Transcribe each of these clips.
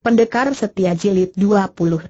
Pendekar Setia Jilid 28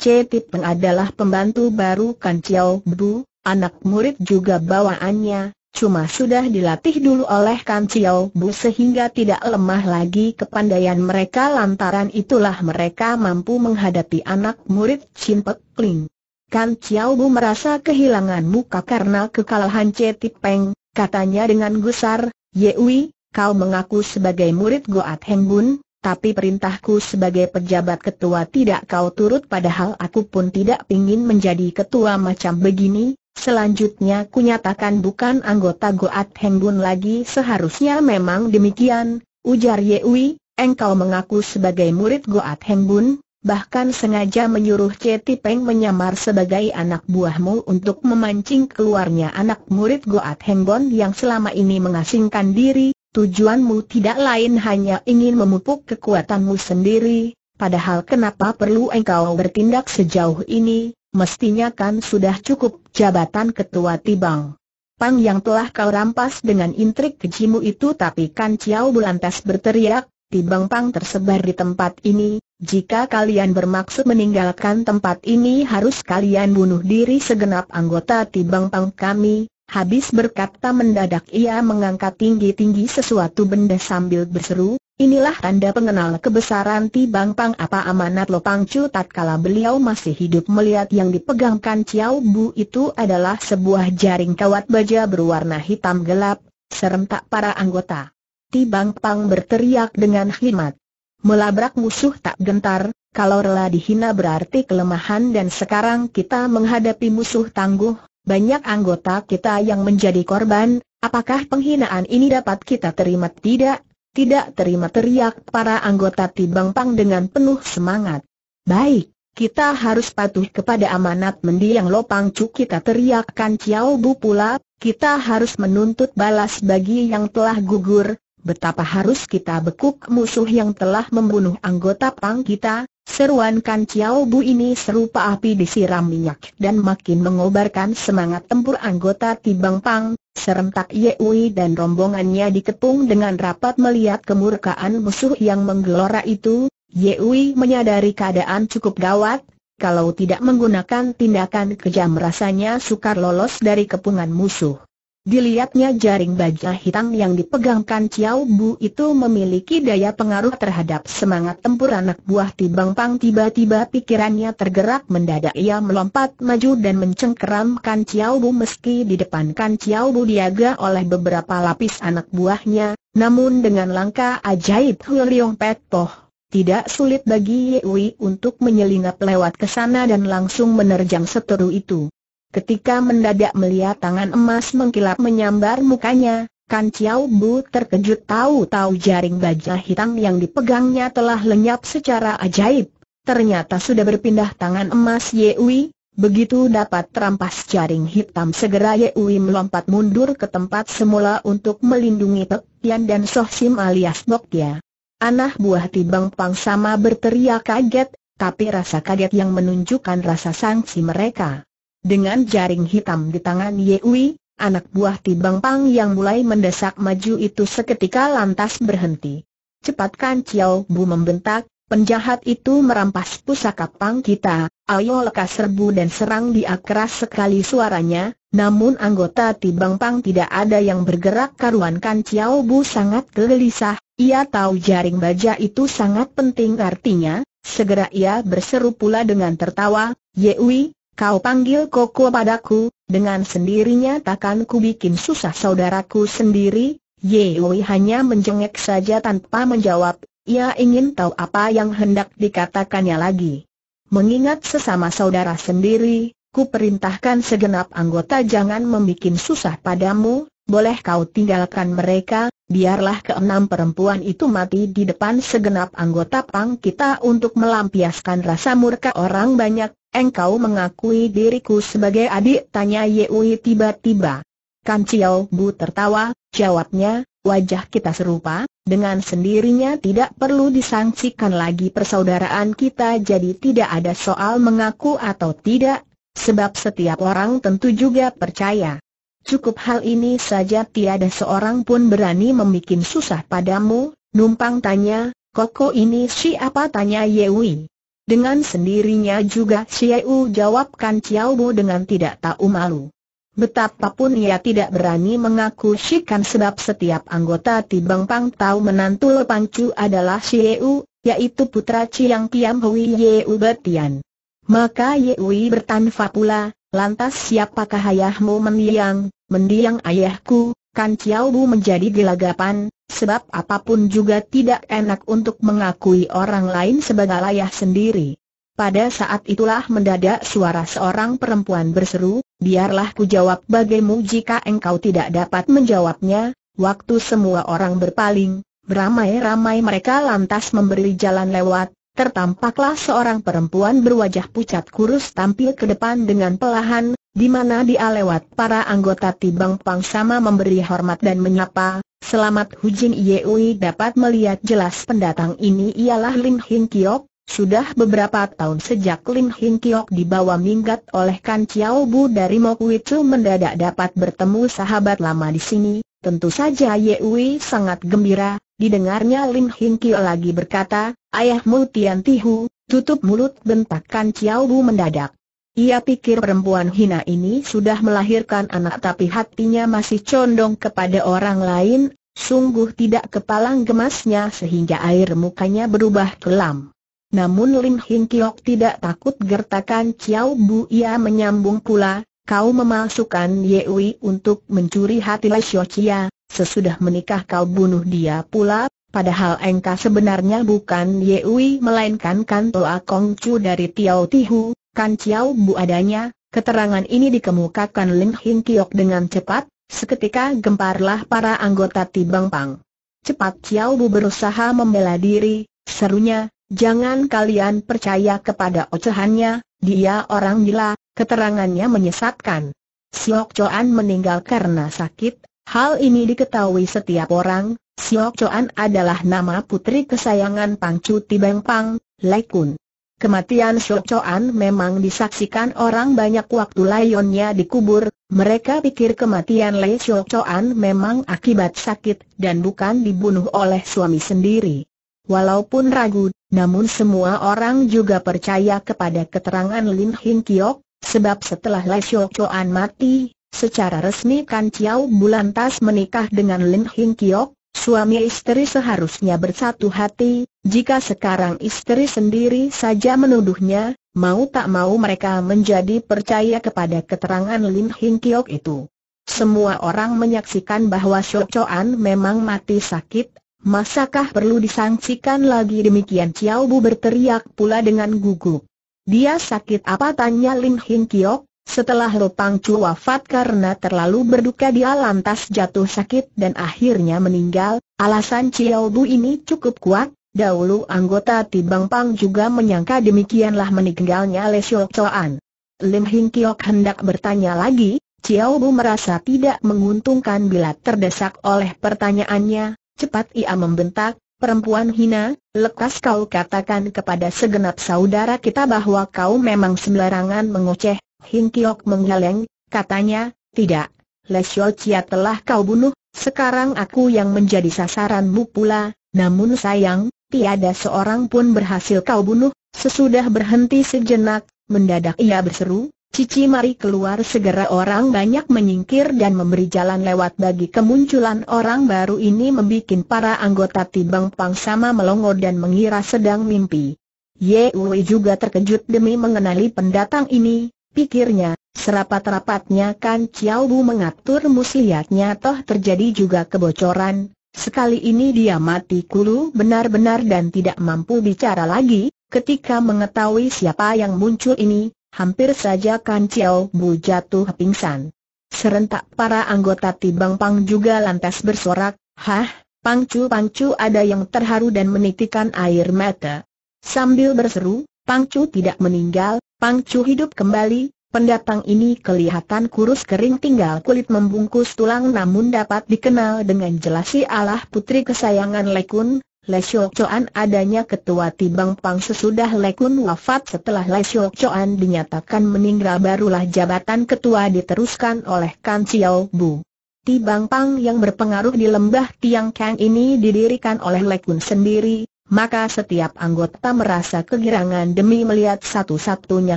C. Tipeng adalah pembantu baru Kan Chiao Bu, anak murid juga bawaannya, cuma sudah dilatih dulu oleh Kan Chiao Bu sehingga tidak lemah lagi kepandaian mereka lantaran itulah mereka mampu menghadapi anak murid Chin Pek Ling. Kan Chiao Bu merasa kehilangan muka karena kekalahan C. Tipeng, katanya dengan gusar, Yewi, kau mengaku sebagai murid Goat Heng Bun, tapi perintahku sebagai pejabat ketua tidak kau turut padahal aku pun tidak ingin menjadi ketua macam begini, selanjutnya kunyatakan bukan anggota Goat Hengbun lagi seharusnya memang demikian, ujar Yewi, engkau mengaku sebagai murid Goat Hengbun, bahkan sengaja menyuruh Ceti Peng menyamar sebagai anak buahmu untuk memancing keluarnya anak murid Goat Hengbun yang selama ini mengasingkan diri, Tujuanmu tidak lain hanya ingin memupuk kekuatanmu sendiri, padahal kenapa perlu engkau bertindak sejauh ini, mestinya kan sudah cukup jabatan ketua Tibang. Pang yang telah kau rampas dengan intrik kejimu itu tapi kan Ciao Bulantas berteriak, Tibang Pang tersebar di tempat ini, jika kalian bermaksud meninggalkan tempat ini harus kalian bunuh diri segenap anggota Tibang Pang kami, Habis berkata mendadak ia mengangkat tinggi-tinggi sesuatu benda sambil berseru, inilah tanda pengenal kebesaran Ti Bang Pang apa amanat Lo Pang Chu tatkala beliau masih hidup melihat yang dipegangkan Ciao Bu itu adalah sebuah jaring kawat baja berwarna hitam gelap, serentak para anggota. Ti Bang Pang berteriak dengan khidmat. Melabrak musuh tak gentar, kalau rela dihina berarti kelemahan dan sekarang kita menghadapi musuh tangguh, banyak anggota kita yang menjadi korban, apakah penghinaan ini dapat kita terima tidak? Tidak terima teriak para anggota Tibang Pang dengan penuh semangat. Baik, kita harus patuh kepada amanat mendiang Lopang Cu kita teriakkan Ciao Bu pula, kita harus menuntut balas bagi yang telah gugur, Betapa harus kita bekuk musuh yang telah membunuh anggota pang kita, seruan Kan Chiao Bu ini serupa api disiram minyak dan makin mengobarkan semangat tempur anggota Tibang Pang, serentak Ye Wei dan rombongannya dikepung dengan rapat melihat kemurkaan musuh yang menggelora itu, Ye Wei menyadari keadaan cukup gawat, kalau tidak menggunakan tindakan kejam rasanya sukar lolos dari kepungan musuh. Dilihatnya jaring baja hitam yang dipegangkan Chiao Bu itu memiliki daya pengaruh terhadap semangat tempur anak buah Tibang Pang tiba-tiba pikirannya tergerak mendadak ia melompat maju dan mencengkeramkan Chiao Bu meski di depan kan Chiao Bu diaga oleh beberapa lapis anak buahnya, namun dengan langkah ajaib Huliong Pet Poh tidak sulit bagi Wei untuk menyelinap lewat ke sana dan langsung menerjang seteru itu. Ketika mendadak melihat tangan emas mengkilap menyambar mukanya, Kan Chiao Bu terkejut tahu-tahu jaring baja hitam yang dipegangnya telah lenyap secara ajaib. Ternyata sudah berpindah tangan emas Yewi, begitu dapat terampas jaring hitam segera Yewi melompat mundur ke tempat semula untuk melindungi Pek Tian dan Soh Sim alias Bok Tia. Anak buah Tibang Pang sama berteriak kaget, tapi rasa kaget yang menunjukkan rasa sangsi mereka. Dengan jaring hitam di tangan Yewi, anak buah Tibang Pang yang mulai mendesak maju itu seketika lantas berhenti. Cepatkan Ciao Bu membentak, penjahat itu merampas pusaka Pang kita, ayo lekas serbu dan serang dia keras sekali suaranya, namun anggota Tibang Pang tidak ada yang bergerak karuan Kan Bu sangat gelisah, ia tahu jaring baja itu sangat penting artinya, segera ia berseru pula dengan tertawa, Yewi, Kau panggil Koko padaku, dengan sendirinya takkan ku bikin susah saudaraku sendiri, Yewi hanya menjengek saja tanpa menjawab, ia ingin tahu apa yang hendak dikatakannya lagi. Mengingat sesama saudara sendiri, ku perintahkan segenap anggota jangan membuat susah padamu, boleh kau tinggalkan mereka, biarlah keenam perempuan itu mati di depan segenap anggota pang kita untuk melampiaskan rasa murka orang banyak, Engkau mengakui diriku sebagai adik? Tanya Yewi tiba-tiba. Kan Ciao Bu tertawa, jawabnya, wajah kita serupa, dengan sendirinya tidak perlu disangsikan lagi persaudaraan kita jadi tidak ada soal mengaku atau tidak, sebab setiap orang tentu juga percaya. Cukup hal ini saja tiada seorang pun berani membuat susah padamu, numpang tanya, Koko ini siapa tanya Yewi. Dengan sendirinya juga Xiao jawabkan Ciau Bo dengan tidak tahu malu. Betapapun ia tidak berani mengaku Shikan sebab setiap anggota Tibang Pang tahu menantu Lepangcu adalah Xiao, yaitu putra Ciang Piam Hui Yeu Betian. Maka Yewi bertanfa pula, lantas siapakah ayahmu mendiang, mendiang ayahku, kan Ciau Bu menjadi gelagapan, sebab apapun juga tidak enak untuk mengakui orang lain sebagai ayah sendiri. Pada saat itulah mendadak suara seorang perempuan berseru, biarlah ku jawab bagimu jika engkau tidak dapat menjawabnya, waktu semua orang berpaling, beramai-ramai mereka lantas memberi jalan lewat, tertampaklah seorang perempuan berwajah pucat kurus tampil ke depan dengan pelahan, di mana dia lewat para anggota Tibang Pang sama memberi hormat dan menyapa, Selamat Hujin Yeui dapat melihat jelas pendatang ini ialah Lim Hing Kiok, sudah beberapa tahun sejak Lim Hing Kiok dibawa minggat oleh Kan Chiao Bu dari Mokwicu mendadak dapat bertemu sahabat lama di sini, tentu saja Yeui sangat gembira, didengarnya Lim Hing Kiok lagi berkata, Ayahmu Tian Tihu, tutup mulut bentak Kan Chiao Bu mendadak. Ia pikir perempuan hina ini sudah melahirkan anak tapi hatinya masih condong kepada orang lain, sungguh tidak kepalang gemasnya sehingga air mukanya berubah kelam. Namun Lim Hing Kiok tidak takut gertakan Chiao Bu ia menyambung pula, kau memalsukan Yewi untuk mencuri hati Lai Chia, sesudah menikah kau bunuh dia pula, Padahal engkau sebenarnya bukan Yewi melainkan Kanto Akong Chu dari Tiao Tihu, Kan Chiao Bu adanya, keterangan ini dikemukakan Lim Hing Kiok dengan cepat, seketika gemparlah para anggota Tibang Pang. Cepat Chiao Bu berusaha membela diri, serunya, jangan kalian percaya kepada ocehannya, dia orang gila, keterangannya menyesatkan. Siok Choan meninggal karena sakit, hal ini diketahui setiap orang, Siok Choan adalah nama putri kesayangan Pangcu Tibang Pang, Lai Kun. Kematian Shochoan memang disaksikan orang banyak waktu layonnya dikubur, mereka pikir kematian Le Shochoan memang akibat sakit dan bukan dibunuh oleh suami sendiri. Walaupun ragu, namun semua orang juga percaya kepada keterangan Lin Hing Kiok, sebab setelah Le Shochoan mati, secara resmi Kan Chiao Bulantas menikah dengan Lin Hing Kiok, Suami istri seharusnya bersatu hati, jika sekarang istri sendiri saja menuduhnya, mau tak mau mereka menjadi percaya kepada keterangan Lin Hing Kiok itu. Semua orang menyaksikan bahwa Shok Choan memang mati sakit, masakah perlu disangsikan lagi demikian Chiao Bu berteriak pula dengan gugup. Dia sakit apa tanya Lin Hing Kiok, setelah Lopang Chu wafat karena terlalu berduka dia lantas jatuh sakit dan akhirnya meninggal, alasan Chiao Bu ini cukup kuat, dahulu anggota Tibang Pang juga menyangka demikianlah meninggalnya Le Xiu Choan. Lim Hing Kiok hendak bertanya lagi, Chiao Bu merasa tidak menguntungkan bila terdesak oleh pertanyaannya, cepat ia membentak, perempuan hina, lekas kau katakan kepada segenap saudara kita bahwa kau memang sembarangan mengoceh, Hin Kiok menggeleng, katanya, tidak, Lesio Chia telah kau bunuh, sekarang aku yang menjadi sasaranmu pula, namun sayang, tiada seorang pun berhasil kau bunuh, sesudah berhenti sejenak, mendadak ia berseru, Cici mari keluar segera orang banyak menyingkir dan memberi jalan lewat bagi kemunculan orang baru ini membuat para anggota Tibang Pang sama melongo dan mengira sedang mimpi. Ye Wei juga terkejut demi mengenali pendatang ini, pikirnya, serapat-rapatnya kan Chiao Bu mengatur muslihatnya toh terjadi juga kebocoran, sekali ini dia mati kulu benar-benar dan tidak mampu bicara lagi, ketika mengetahui siapa yang muncul ini, hampir saja kan Chiao Bu jatuh pingsan. Serentak para anggota Tibang Pang juga lantas bersorak, Hah, pangcu-pangcu ada yang terharu dan menitikan air mata. Sambil berseru, Pangcu tidak meninggal, Pang Chu hidup kembali, pendatang ini kelihatan kurus kering tinggal kulit membungkus tulang namun dapat dikenal dengan jelas si Allah putri kesayangan Lekun, Le Chuan adanya ketua Tibang Pang sesudah Lekun wafat setelah Le Chuan dinyatakan meninggal barulah jabatan ketua diteruskan oleh Kan Xiao Bu. Tibang Pang yang berpengaruh di lembah Tiang Kang ini didirikan oleh Lekun sendiri, maka setiap anggota merasa kegirangan demi melihat satu-satunya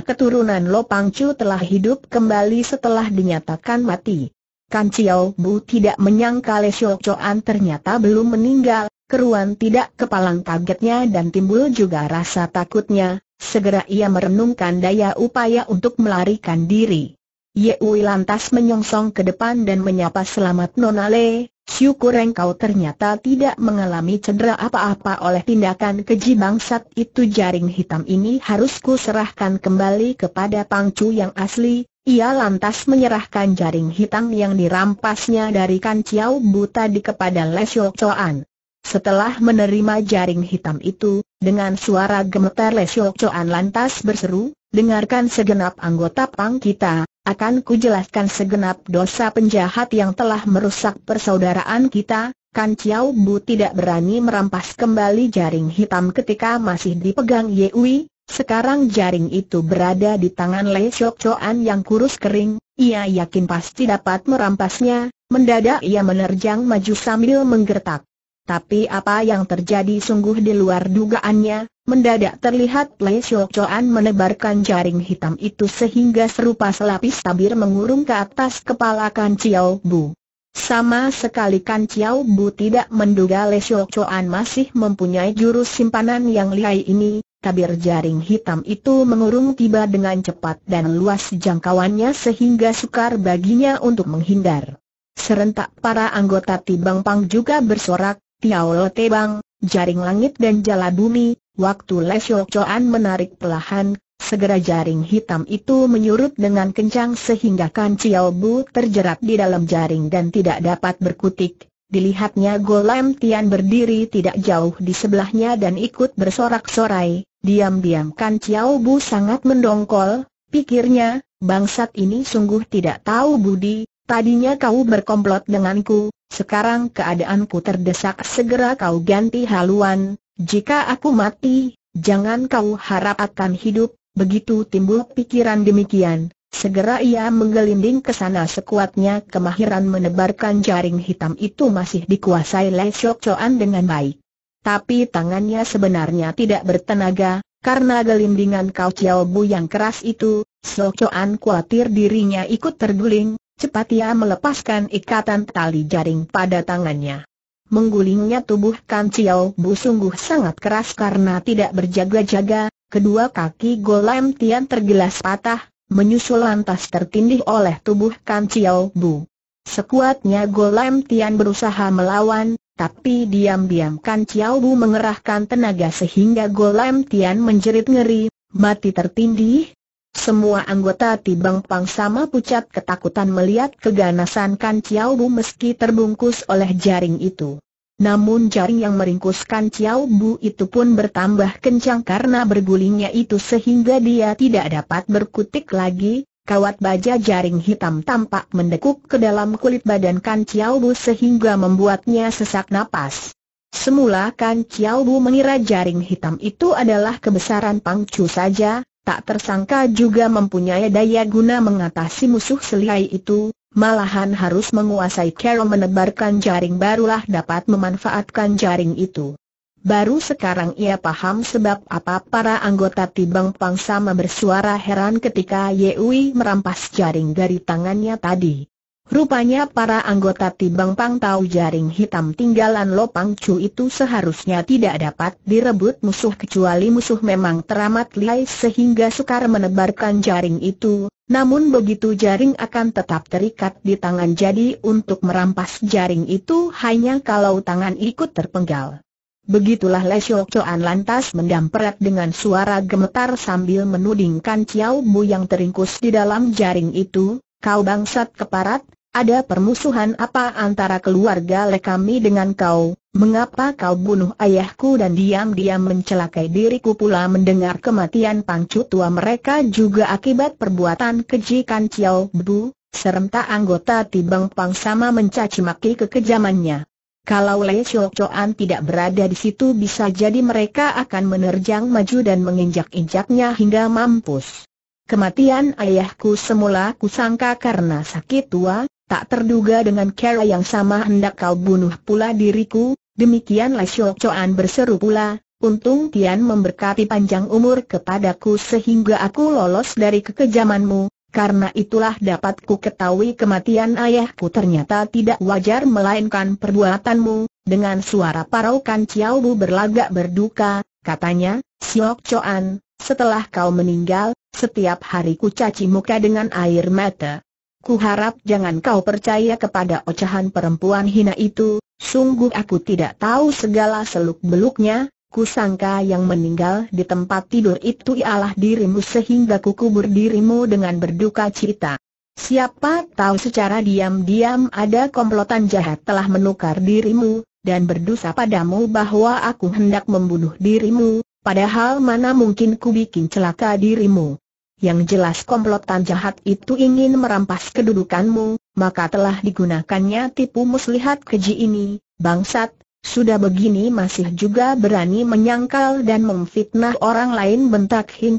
keturunan Lopang Chu telah hidup kembali setelah dinyatakan mati. Kan Chiao Bu tidak menyangka Le Shou Chuan ternyata belum meninggal, keruan tidak kepalang kagetnya dan timbul juga rasa takutnya, segera ia merenungkan daya upaya untuk melarikan diri. Ye Ui lantas menyongsong ke depan dan menyapa selamat Nona Le, syukur engkau ternyata tidak mengalami cedera apa-apa oleh tindakan keji bangsat itu jaring hitam ini harusku serahkan kembali kepada pangcu yang asli, ia lantas menyerahkan jaring hitam yang dirampasnya dari Kanciao buta di kepada Lesio coan. Setelah menerima jaring hitam itu, dengan suara gemetar Lesio coan lantas berseru, dengarkan segenap anggota pang kita, akan kujelaskan segenap dosa penjahat yang telah merusak persaudaraan kita, Kan Chiao Bu tidak berani merampas kembali jaring hitam ketika masih dipegang Yewi, sekarang jaring itu berada di tangan Le Shok Choan yang kurus kering, ia yakin pasti dapat merampasnya, mendadak ia menerjang maju sambil menggertak. Tapi apa yang terjadi sungguh di luar dugaannya, mendadak terlihat Lei Chuan menebarkan jaring hitam itu sehingga serupa selapis tabir mengurung ke atas kepala Kan Chiao Bu. Sama sekali Kan Chiao Bu tidak menduga Lei Chuan masih mempunyai jurus simpanan yang lihai ini, tabir jaring hitam itu mengurung tiba dengan cepat dan luas jangkauannya sehingga sukar baginya untuk menghindar. Serentak para anggota Tibang Pang juga bersorak, Tiao Tebang, jaring langit dan jala bumi, waktu Lesio Chuan menarik pelahan, segera jaring hitam itu menyurut dengan kencang sehingga Kan Chiao Bu terjerat di dalam jaring dan tidak dapat berkutik. Dilihatnya Golem Tian berdiri tidak jauh di sebelahnya dan ikut bersorak-sorai, diam-diam Kan Chiao Bu sangat mendongkol, pikirnya, bangsat ini sungguh tidak tahu budi, Tadinya kau berkomplot denganku, sekarang keadaanku terdesak segera kau ganti haluan, jika aku mati, jangan kau harap akan hidup, begitu timbul pikiran demikian. Segera ia menggelinding ke sana sekuatnya kemahiran menebarkan jaring hitam itu masih dikuasai Lei Shok Choan dengan baik. Tapi tangannya sebenarnya tidak bertenaga, karena gelindingan Kau Chiao Bu yang keras itu, Shok Choan khawatir dirinya ikut terguling, Cepat ia melepaskan ikatan tali jaring pada tangannya. Menggulingnya tubuh Kan Chiao Bu sungguh sangat keras karena tidak berjaga-jaga, kedua kaki Golem Tian tergelas patah, menyusul lantas tertindih oleh tubuh Kan Chiao Bu. Sekuatnya Golem Tian berusaha melawan, tapi diam-diam Kan Chiao Bu mengerahkan tenaga sehingga Golem Tian menjerit ngeri, mati tertindih, semua anggota Tibang Pang sama pucat ketakutan melihat keganasan Kan Chiao Bu meski terbungkus oleh jaring itu. Namun jaring yang meringkuskan Chiao Bu itu pun bertambah kencang karena bergulingnya itu sehingga dia tidak dapat berkutik lagi, kawat baja jaring hitam tampak mendekuk ke dalam kulit badan Kan Chiao Bu sehingga membuatnya sesak napas. Semula Kan Chiao Bu mengira jaring hitam itu adalah kebesaran pangcu saja, tak tersangka juga mempunyai daya guna mengatasi musuh selai itu, malahan harus menguasai cara menebarkan jaring barulah dapat memanfaatkan jaring itu. Baru sekarang ia paham sebab apa para anggota Tibang Pang sama bersuara heran ketika Yewi merampas jaring dari tangannya tadi. Rupanya para anggota Tibang Pang tahu jaring hitam tinggalan Lopang Chu itu seharusnya tidak dapat direbut musuh kecuali musuh memang teramat lihai sehingga sukar menebarkan jaring itu, namun begitu jaring akan tetap terikat di tangan jadi untuk merampas jaring itu hanya kalau tangan ikut terpenggal. Begitulah Shou Choan lantas mendamperat dengan suara gemetar sambil menudingkan Ciao Bu yang teringkus di dalam jaring itu, Kau bangsat keparat, ada permusuhan apa antara keluarga le kami dengan kau? Mengapa kau bunuh ayahku dan diam-diam mencelakai diriku pula mendengar kematian pangcu tua mereka juga akibat perbuatan keji Kan Chiao Bu, serta anggota Tibang Pang sama mencaci maki kekejamannya. Kalau Le Chok Choan tidak berada di situ bisa jadi mereka akan menerjang maju dan menginjak-injaknya hingga mampus. Kematian ayahku semula kusangka karena sakit tua, tak terduga dengan cara yang sama hendak kau bunuh pula diriku, demikianlah Syok Choan berseru pula, untung Tian memberkati panjang umur kepadaku sehingga aku lolos dari kekejamanmu, karena itulah dapat ku ketahui kematian ayahku ternyata tidak wajar melainkan perbuatanmu, dengan suara paraukan Ciao Bu berlagak berduka, katanya, Siok Chuan. setelah kau meninggal, setiap hari ku caci muka dengan air mata. Ku harap jangan kau percaya kepada ocehan perempuan hina itu, sungguh aku tidak tahu segala seluk-beluknya, ku sangka yang meninggal di tempat tidur itu ialah dirimu sehingga ku kubur dirimu dengan berduka cita. Siapa tahu secara diam-diam ada komplotan jahat telah menukar dirimu, dan berdosa padamu bahwa aku hendak membunuh dirimu, Padahal mana mungkin ku bikin celaka dirimu yang jelas komplotan jahat itu ingin merampas kedudukanmu, maka telah digunakannya tipu muslihat keji ini, bangsat, sudah begini masih juga berani menyangkal dan memfitnah orang lain bentak Hing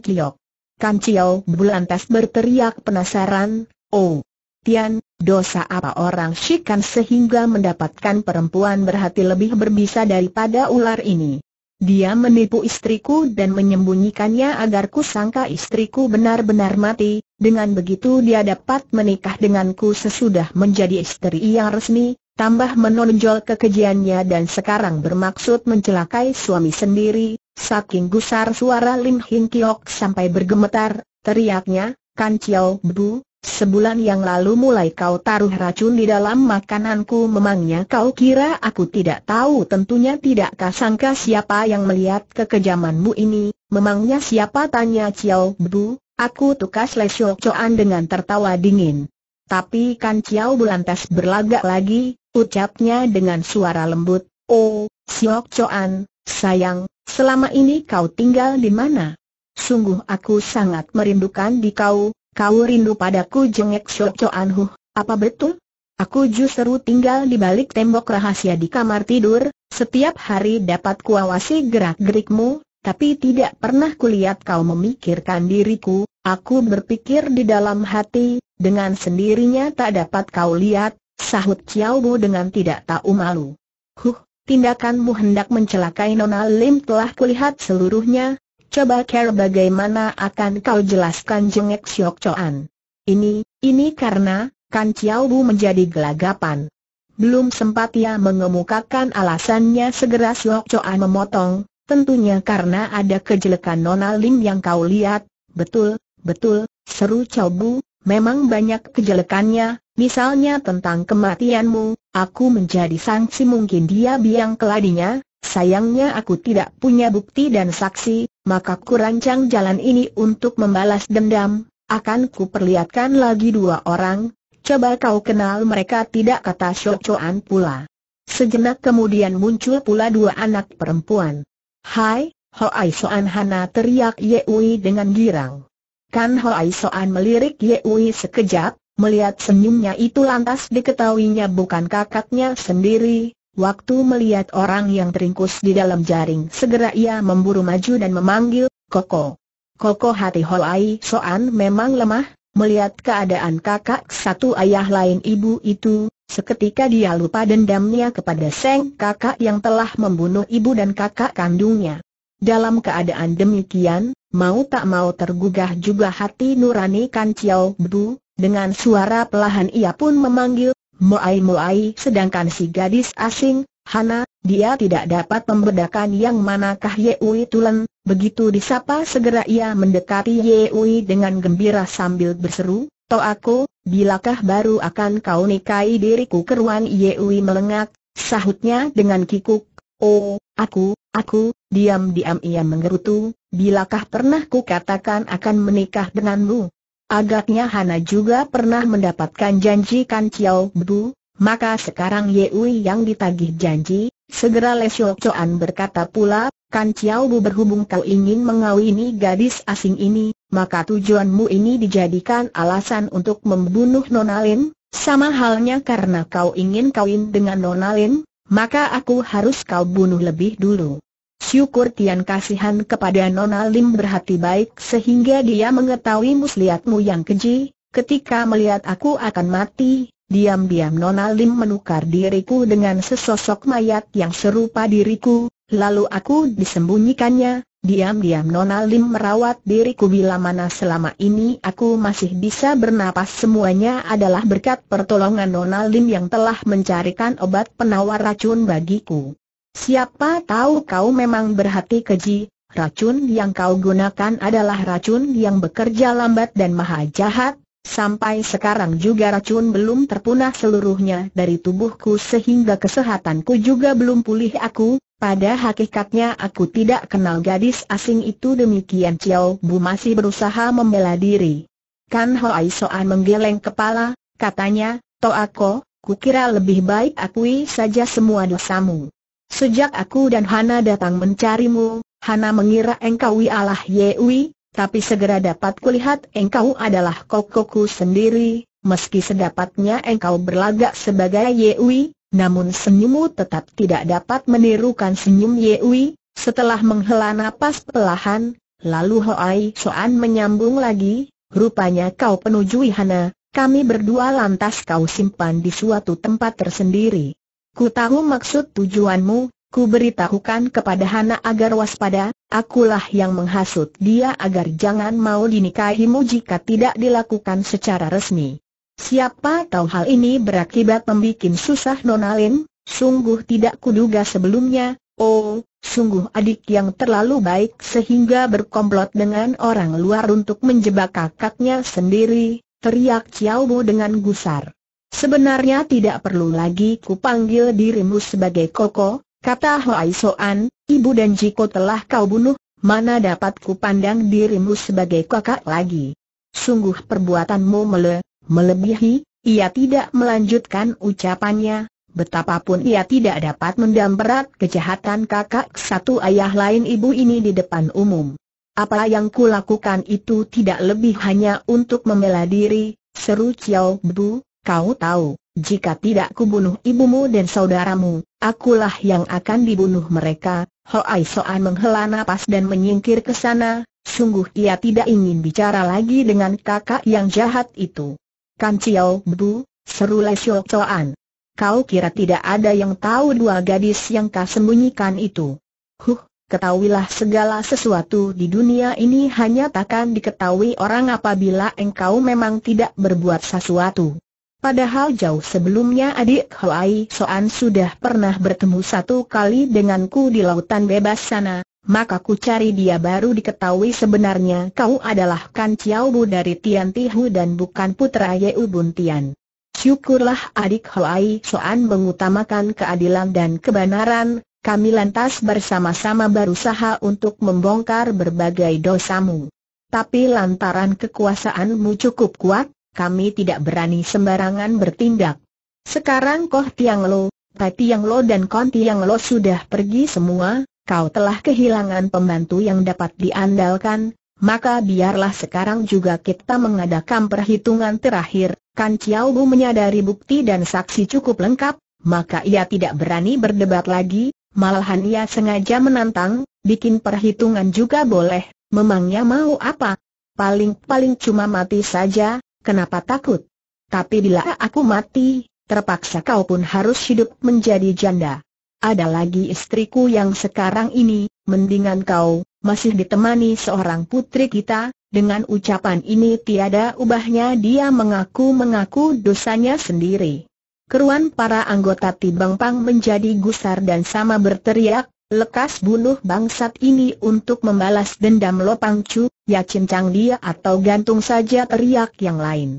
Kancil, Kan Bulantas berteriak penasaran, oh, Tian, dosa apa orang Shikan sehingga mendapatkan perempuan berhati lebih berbisa daripada ular ini? Dia menipu istriku dan menyembunyikannya agar ku sangka istriku benar-benar mati, dengan begitu dia dapat menikah denganku sesudah menjadi istri yang resmi, tambah menonjol kekejiannya dan sekarang bermaksud mencelakai suami sendiri, saking gusar suara Lim Hing Kiok sampai bergemetar, teriaknya, Kan Chiao Bu, Sebulan yang lalu mulai kau taruh racun di dalam makananku memangnya kau kira aku tidak tahu tentunya tidak kasangka siapa yang melihat kekejamanmu ini, memangnya siapa tanya Ciao Bu, aku tukas lesyo coan dengan tertawa dingin. Tapi kan Ciao Bulantas berlagak lagi, ucapnya dengan suara lembut, Oh, Siok Coan, sayang, selama ini kau tinggal di mana? Sungguh aku sangat merindukan di kau, Kau rindu padaku jengek Shok Choan apa betul? Aku justru tinggal di balik tembok rahasia di kamar tidur, setiap hari dapat kuawasi gerak-gerikmu, tapi tidak pernah kulihat kau memikirkan diriku, aku berpikir di dalam hati, dengan sendirinya tak dapat kau lihat, sahut Chiao Bu dengan tidak tahu malu. Huh, tindakanmu hendak mencelakai Nona Lim telah kulihat seluruhnya, Coba care bagaimana akan kau jelaskan jengek Siok coan. Ini, ini karena, Kan Chiao Bu menjadi gelagapan. Belum sempat ia mengemukakan alasannya segera Siok coan memotong, tentunya karena ada kejelekan Nona Lim yang kau lihat, betul, betul, seru ciao Bu, memang banyak kejelekannya, misalnya tentang kematianmu, aku menjadi sanksi mungkin dia biang keladinya, sayangnya aku tidak punya bukti dan saksi, maka rancang jalan ini untuk membalas dendam, akan kuperlihatkan lagi dua orang, coba kau kenal mereka tidak kata Shochoan pula. Sejenak kemudian muncul pula dua anak perempuan. Hai, Hoai Soan Hana teriak Yeui dengan girang. Kan Hoai Soan melirik Yeui sekejap, melihat senyumnya itu lantas diketahuinya bukan kakaknya sendiri, Waktu melihat orang yang teringkus di dalam jaring segera ia memburu maju dan memanggil, Koko. Koko hati Holai Soan memang lemah, melihat keadaan kakak satu ayah lain ibu itu, seketika dia lupa dendamnya kepada Seng kakak yang telah membunuh ibu dan kakak kandungnya. Dalam keadaan demikian, mau tak mau tergugah juga hati nurani Kan Bu, dengan suara pelahan ia pun memanggil, Moai-moai sedangkan si gadis asing, Hana, dia tidak dapat membedakan yang manakah Yeui Tulen, begitu disapa segera ia mendekati Yeui dengan gembira sambil berseru, Toh aku, bilakah baru akan kau nikahi diriku keruan Yeui melengak, sahutnya dengan kikuk, Oh, aku, aku, diam-diam ia menggerutu, bilakah pernah ku katakan akan menikah denganmu? Agaknya Hana juga pernah mendapatkan janji Kan Chiao Bu, maka sekarang Ye Wei yang ditagih janji, segera Lesio Chuan berkata pula, Kan Chiao Bu berhubung kau ingin mengawini gadis asing ini, maka tujuanmu ini dijadikan alasan untuk membunuh Nona Lin, sama halnya karena kau ingin kawin dengan Nona Lin, maka aku harus kau bunuh lebih dulu. Syukur Tian kasihan kepada Nona Lim berhati baik sehingga dia mengetahui muslihatmu yang keji, ketika melihat aku akan mati, diam-diam Nona Lim menukar diriku dengan sesosok mayat yang serupa diriku, lalu aku disembunyikannya, diam-diam Nona Lim merawat diriku bila mana selama ini aku masih bisa bernapas semuanya adalah berkat pertolongan Nona Lim yang telah mencarikan obat penawar racun bagiku. Siapa tahu kau memang berhati keji, racun yang kau gunakan adalah racun yang bekerja lambat dan maha jahat, sampai sekarang juga racun belum terpunah seluruhnya dari tubuhku sehingga kesehatanku juga belum pulih aku, pada hakikatnya aku tidak kenal gadis asing itu demikian Ciao Bu masih berusaha membela diri. Kan Hoai Soan menggeleng kepala, katanya, ku kukira lebih baik akui saja semua dosamu. Sejak aku dan Hana datang mencarimu, Hana mengira engkau ialah Yewi, tapi segera dapat kulihat engkau adalah kokoku sendiri, meski sedapatnya engkau berlagak sebagai Yewi, namun senyummu tetap tidak dapat menirukan senyum Yewi, setelah menghela napas pelahan, lalu Hoai Soan menyambung lagi, rupanya kau penujui Hana, kami berdua lantas kau simpan di suatu tempat tersendiri. Ku tahu maksud tujuanmu, ku beritahukan kepada Hana agar waspada, akulah yang menghasut dia agar jangan mau dinikahimu jika tidak dilakukan secara resmi. Siapa tahu hal ini berakibat membuat susah Nonalin, sungguh tidak kuduga sebelumnya, oh, sungguh adik yang terlalu baik sehingga berkomplot dengan orang luar untuk menjebak kakaknya sendiri, teriak Ciao Bo dengan gusar. Sebenarnya tidak perlu lagi kupanggil dirimu sebagai Koko, kata Hoai Soan, ibu dan Jiko telah kau bunuh, mana dapat pandang dirimu sebagai kakak lagi. Sungguh perbuatanmu mele, melebihi, ia tidak melanjutkan ucapannya, betapapun ia tidak dapat mendam kejahatan kakak satu ayah lain ibu ini di depan umum. Apa yang ku lakukan itu tidak lebih hanya untuk membela diri, seru Ciao Bu, Kau tahu, jika tidak kubunuh ibumu dan saudaramu, akulah yang akan dibunuh mereka. Hoai Soan menghela nafas dan menyingkir ke sana, sungguh ia tidak ingin bicara lagi dengan kakak yang jahat itu. Kan Ciao Bu, seru Lai Soan. Kau kira tidak ada yang tahu dua gadis yang kau sembunyikan itu? Huh, ketahuilah segala sesuatu di dunia ini hanya takkan diketahui orang apabila engkau memang tidak berbuat sesuatu. Padahal jauh sebelumnya adik Hoai Soan sudah pernah bertemu satu kali denganku di lautan bebas sana, maka ku cari dia baru diketahui sebenarnya kau adalah Kan Chiao Bu dari Tian Tihu dan bukan putra Ye Ubun Tian. Syukurlah adik Hoai Soan mengutamakan keadilan dan kebenaran, kami lantas bersama-sama berusaha untuk membongkar berbagai dosamu. Tapi lantaran kekuasaanmu cukup kuat, kami tidak berani sembarangan bertindak. Sekarang Koh Tiang Lo, Tai Tiang Lo dan Kon Tiang Lo sudah pergi semua, kau telah kehilangan pembantu yang dapat diandalkan, maka biarlah sekarang juga kita mengadakan perhitungan terakhir. Kan Chiao Bu menyadari bukti dan saksi cukup lengkap, maka ia tidak berani berdebat lagi, malahan ia sengaja menantang, bikin perhitungan juga boleh, memangnya mau apa? Paling-paling cuma mati saja, Kenapa takut? Tapi bila aku mati, terpaksa kau pun harus hidup menjadi janda. Ada lagi istriku yang sekarang ini, mendingan kau, masih ditemani seorang putri kita, dengan ucapan ini tiada ubahnya dia mengaku-mengaku dosanya sendiri. Keruan para anggota Tibang Pang menjadi gusar dan sama berteriak, Lekas bunuh bangsat ini untuk membalas dendam Lo Chu, ya cincang dia atau gantung saja teriak yang lain.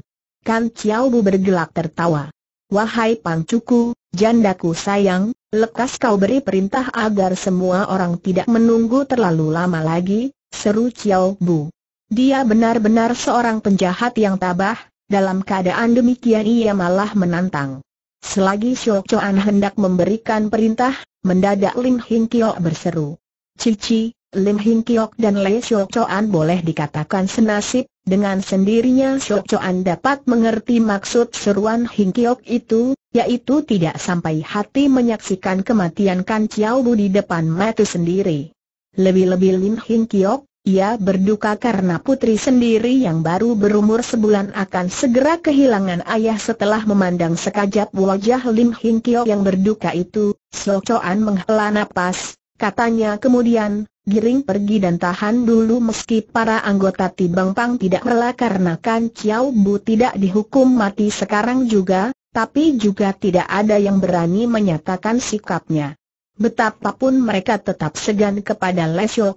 Kan Ciao Bu bergelak tertawa. Wahai Pangcuku, jandaku sayang, lekas kau beri perintah agar semua orang tidak menunggu terlalu lama lagi, seru Ciao Bu. Dia benar-benar seorang penjahat yang tabah, dalam keadaan demikian ia malah menantang. Selagi Shou Chuan hendak memberikan perintah, Mendadak Lim Hing Kiok berseru. Cici, Lim Hing Kiok dan Le Shok Choan boleh dikatakan senasib, dengan sendirinya Shok Choan dapat mengerti maksud seruan Hing Kiok itu, yaitu tidak sampai hati menyaksikan kematian Kan Chiao Bu di depan mata sendiri. Lebih-lebih Lim Hing Kiok, ia berduka karena putri sendiri yang baru berumur sebulan akan segera kehilangan ayah setelah memandang sekajap wajah Lim Hing Kio yang berduka itu, Sio Choan menghela napas, katanya kemudian, giring pergi dan tahan dulu meski para anggota Tibang Pang tidak rela karena Kan Chiao Bu tidak dihukum mati sekarang juga, tapi juga tidak ada yang berani menyatakan sikapnya. Betapapun mereka tetap segan kepada Le Yok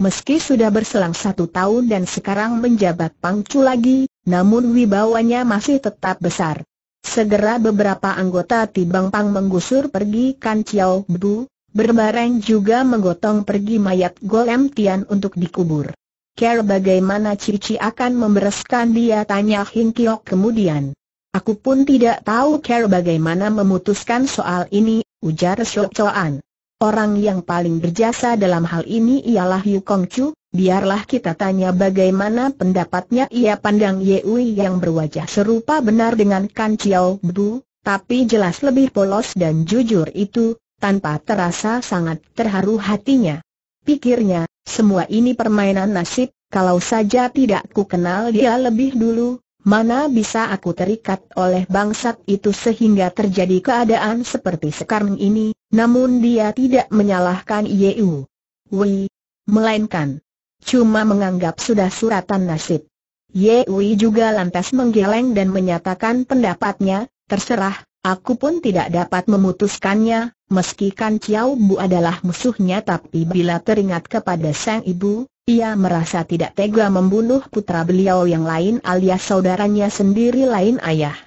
Meski sudah berselang satu tahun dan sekarang menjabat pangcu lagi, namun wibawanya masih tetap besar. Segera beberapa anggota Tibang Pang menggusur pergi Kan Chiao Bu, berbareng juga menggotong pergi mayat Golem Tian untuk dikubur. Care bagaimana Cici akan membereskan dia tanya Hing Kiok kemudian. Aku pun tidak tahu Care bagaimana memutuskan soal ini, ujar Shok Choan. Orang yang paling berjasa dalam hal ini ialah Yu Kong Chu, biarlah kita tanya bagaimana pendapatnya ia pandang Ye Wei yang berwajah serupa benar dengan Kan Chiao Bu, tapi jelas lebih polos dan jujur itu, tanpa terasa sangat terharu hatinya. Pikirnya, semua ini permainan nasib, kalau saja tidak ku kenal dia lebih dulu, Mana bisa aku terikat oleh bangsat itu sehingga terjadi keadaan seperti sekarang ini, namun dia tidak menyalahkan Yeu. Wei, melainkan cuma menganggap sudah suratan nasib. Yeu juga lantas menggeleng dan menyatakan pendapatnya, terserah, aku pun tidak dapat memutuskannya, meski kan Ciao Bu adalah musuhnya tapi bila teringat kepada sang ibu, ia merasa tidak tega membunuh putra beliau yang lain alias saudaranya sendiri lain ayah.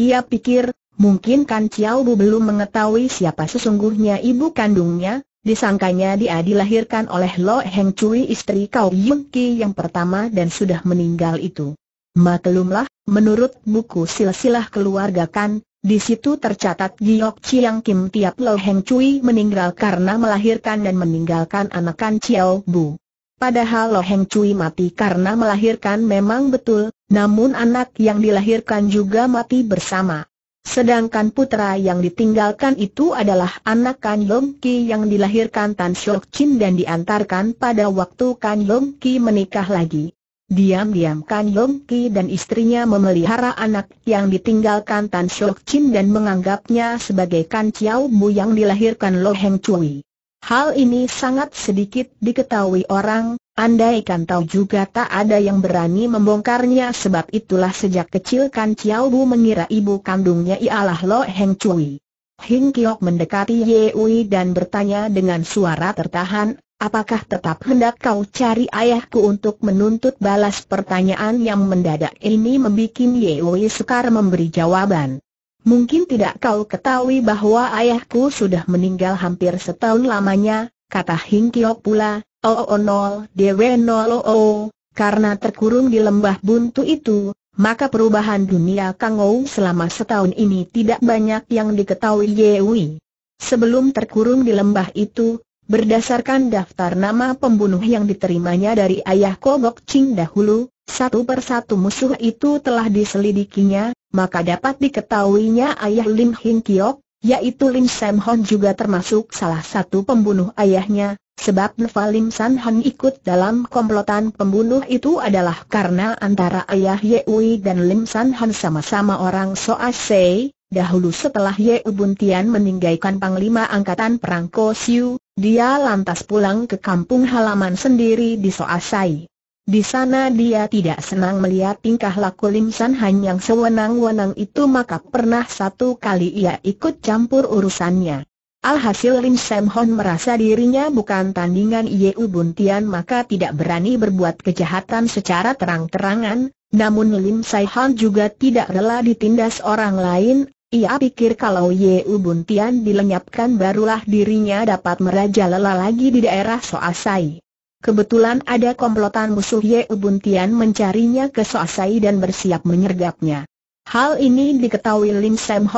Ia pikir, mungkin Kan Chiao Bu belum mengetahui siapa sesungguhnya ibu kandungnya, disangkanya dia dilahirkan oleh Lo Heng Cui istri Kau Yung Ki yang pertama dan sudah meninggal itu. Maklumlah, menurut buku silsilah keluarga Kan, di situ tercatat Giok Chiang Kim tiap Lo Heng Cui meninggal karena melahirkan dan meninggalkan anak Kan Chiao Bu. Padahal Lo Heng Cui mati karena melahirkan memang betul, namun anak yang dilahirkan juga mati bersama. Sedangkan putra yang ditinggalkan itu adalah anak Kan Yong Ki yang dilahirkan Tan Shok Chin dan diantarkan pada waktu Kan Yong Ki menikah lagi. Diam-diam Kan Yong Ki dan istrinya memelihara anak yang ditinggalkan Tan Shok Chin dan menganggapnya sebagai Kan Chiao Bu yang dilahirkan Lo Heng Chui. Hal ini sangat sedikit diketahui orang, andaikan tahu juga tak ada yang berani membongkarnya sebab itulah sejak kecil Kan Chiao Bu mengira ibu kandungnya ialah Lo Heng Chui. Hing Kiok mendekati Ye Ui dan bertanya dengan suara tertahan, apakah tetap hendak kau cari ayahku untuk menuntut balas pertanyaan yang mendadak ini membuat Ye Ui sekar memberi jawaban. Mungkin tidak kau ketahui bahwa ayahku sudah meninggal hampir setahun lamanya, kata Hing Kio pula, oo oh, oh, nol dewe nol oh, oh. karena terkurung di lembah buntu itu, maka perubahan dunia Kang Ou selama setahun ini tidak banyak yang diketahui Yewi. Sebelum terkurung di lembah itu, berdasarkan daftar nama pembunuh yang diterimanya dari ayah Kobok Ching dahulu, satu persatu musuh itu telah diselidikinya, maka dapat diketahuinya ayah Lim Hing Kiok, yaitu Lim Sam Hon juga termasuk salah satu pembunuh ayahnya, sebab Nefa Lim San Hon ikut dalam komplotan pembunuh itu adalah karena antara ayah Ye Ui dan Lim San Hon sama-sama orang Soa Sei. Dahulu setelah Ye Ubun Tian meninggalkan Panglima Angkatan Perang Ko Siu, dia lantas pulang ke kampung halaman sendiri di Soa Sei. Di sana dia tidak senang melihat tingkah laku Lim San Han yang sewenang-wenang itu maka pernah satu kali ia ikut campur urusannya. Alhasil Lim Sam Hon merasa dirinya bukan tandingan Yeu Bun Tian maka tidak berani berbuat kejahatan secara terang-terangan, namun Lim Sai Han juga tidak rela ditindas orang lain, ia pikir kalau Yeu Bun Tian dilenyapkan barulah dirinya dapat merajalela lagi di daerah Soasai. Kebetulan ada komplotan musuh Ye Ubun mencarinya ke Soasai dan bersiap menyergapnya. Hal ini diketahui Lim Sam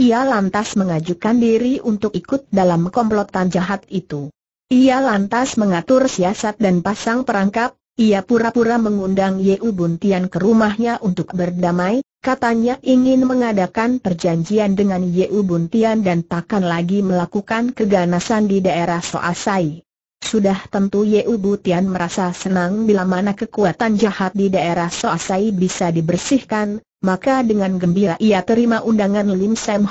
ia lantas mengajukan diri untuk ikut dalam komplotan jahat itu. Ia lantas mengatur siasat dan pasang perangkap, ia pura-pura mengundang Ye Ubun ke rumahnya untuk berdamai, katanya ingin mengadakan perjanjian dengan Ye Ubun dan takkan lagi melakukan keganasan di daerah Soasai. Sudah tentu Yeu Butian merasa senang bila mana kekuatan jahat di daerah Soasai bisa dibersihkan, maka dengan gembira ia terima undangan Lim Sam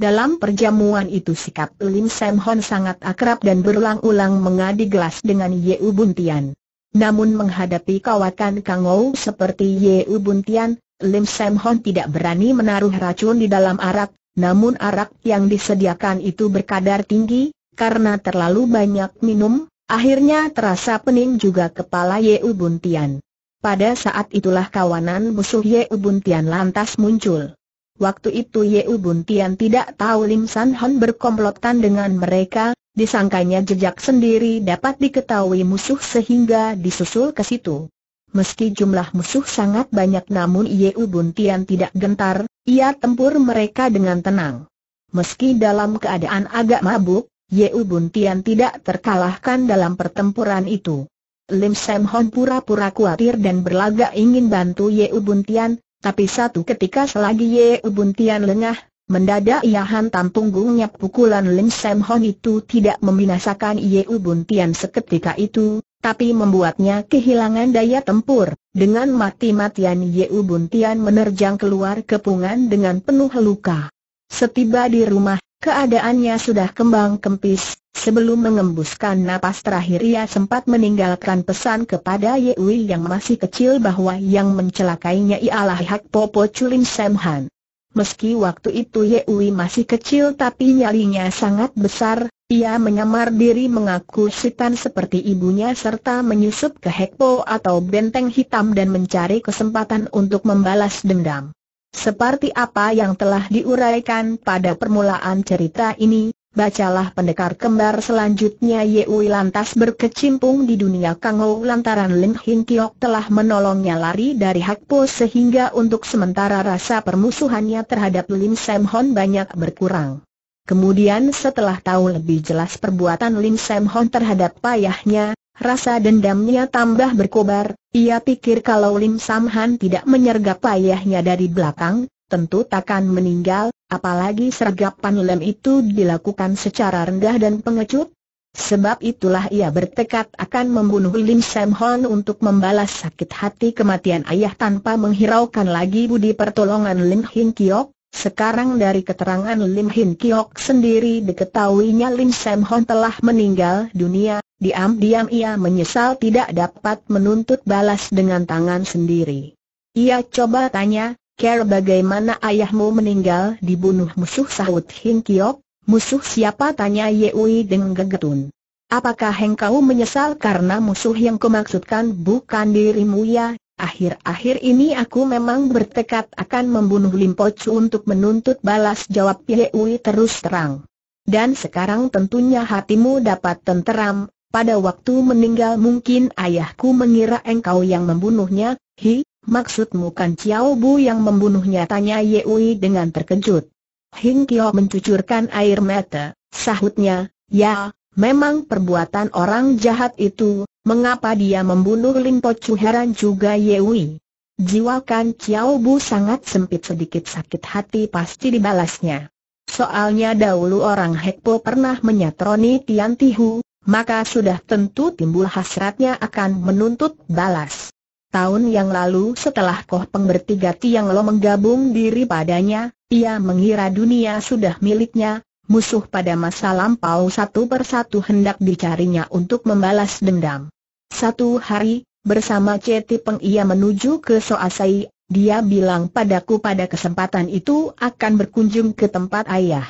Dalam perjamuan itu sikap Lim Sam sangat akrab dan berulang-ulang mengadi gelas dengan Yeu Butian. Namun menghadapi kawakan Kangou seperti Yeu Butian, Lim Sam tidak berani menaruh racun di dalam arak, namun arak yang disediakan itu berkadar tinggi, karena terlalu banyak minum, akhirnya terasa pening juga kepala Ye Ubuntian. Pada saat itulah kawanan musuh Ye Ubuntian lantas muncul. Waktu itu Ye Ubuntian tidak tahu Lim San Hon berkomplotan dengan mereka, disangkanya jejak sendiri dapat diketahui musuh sehingga disusul ke situ. Meski jumlah musuh sangat banyak namun Ye Ubuntian tidak gentar, ia tempur mereka dengan tenang. Meski dalam keadaan agak mabuk, Ye Bun Tian tidak terkalahkan dalam pertempuran itu. Lim Sam Hon pura-pura khawatir dan berlagak ingin bantu Ye Bun Tian, tapi satu ketika selagi Ye Bun Tian lengah, mendadak ia hantam punggungnya pukulan Lim Sam Hon itu tidak membinasakan Ye Bun Tian seketika itu, tapi membuatnya kehilangan daya tempur. Dengan mati-matian Ye Bun Tian menerjang keluar kepungan dengan penuh luka. Setiba di rumah, Keadaannya sudah kembang kempis, sebelum mengembuskan napas terakhir ia sempat meninggalkan pesan kepada Ye Wei yang masih kecil bahwa yang mencelakainya ialah Hak Popo Sam Samhan. Meski waktu itu Ye Wei masih kecil tapi nyalinya sangat besar, ia menyamar diri mengaku setan seperti ibunya serta menyusup ke Hekpo atau benteng hitam dan mencari kesempatan untuk membalas dendam. Seperti apa yang telah diuraikan pada permulaan cerita ini, bacalah pendekar kembar selanjutnya Yewi lantas berkecimpung di dunia Kangou lantaran Lim Hin Kiok telah menolongnya lari dari Hakpo sehingga untuk sementara rasa permusuhannya terhadap Lim Sam Hon banyak berkurang. Kemudian setelah tahu lebih jelas perbuatan Lim Sam Hon terhadap payahnya, Rasa dendamnya tambah berkobar, ia pikir kalau Lim Sam Han tidak menyergap ayahnya dari belakang, tentu takkan meninggal, apalagi sergapan Lim itu dilakukan secara rendah dan pengecut. Sebab itulah ia bertekad akan membunuh Lim Sam Han untuk membalas sakit hati kematian ayah tanpa menghiraukan lagi budi pertolongan Lim Hing Kiok, sekarang dari keterangan Lim Hin Kiok sendiri diketahuinya Lim Sam Hon telah meninggal dunia, diam-diam ia menyesal tidak dapat menuntut balas dengan tangan sendiri. Ia coba tanya, Care bagaimana ayahmu meninggal dibunuh musuh sahut Hin Kiok, musuh siapa tanya Ye Yeui dengan gegetun. Apakah engkau menyesal karena musuh yang kumaksudkan bukan dirimu ya? Akhir-akhir ini aku memang bertekad akan membunuh Lim Po Chu untuk menuntut balas jawab Ui terus terang. Dan sekarang tentunya hatimu dapat tenteram, pada waktu meninggal mungkin ayahku mengira engkau yang membunuhnya, hi, maksudmu kan Ciao Bu yang membunuhnya tanya Ye Ui dengan terkejut. Hing Kio mencucurkan air mata, sahutnya, ya, Memang perbuatan orang jahat itu, mengapa dia membunuh Limpo Chu heran juga Yewi. Jiwa Kan Chiao Bu sangat sempit sedikit sakit hati pasti dibalasnya. Soalnya dahulu orang Hekpo pernah menyatroni Tian Ti Hu, maka sudah tentu timbul hasratnya akan menuntut balas. Tahun yang lalu setelah Koh Peng bertiga Tiang Lo menggabung diri padanya, ia mengira dunia sudah miliknya, musuh pada masa lampau satu persatu hendak dicarinya untuk membalas dendam. Satu hari, bersama Ceti Peng ia menuju ke Soasai, dia bilang padaku pada kesempatan itu akan berkunjung ke tempat ayah.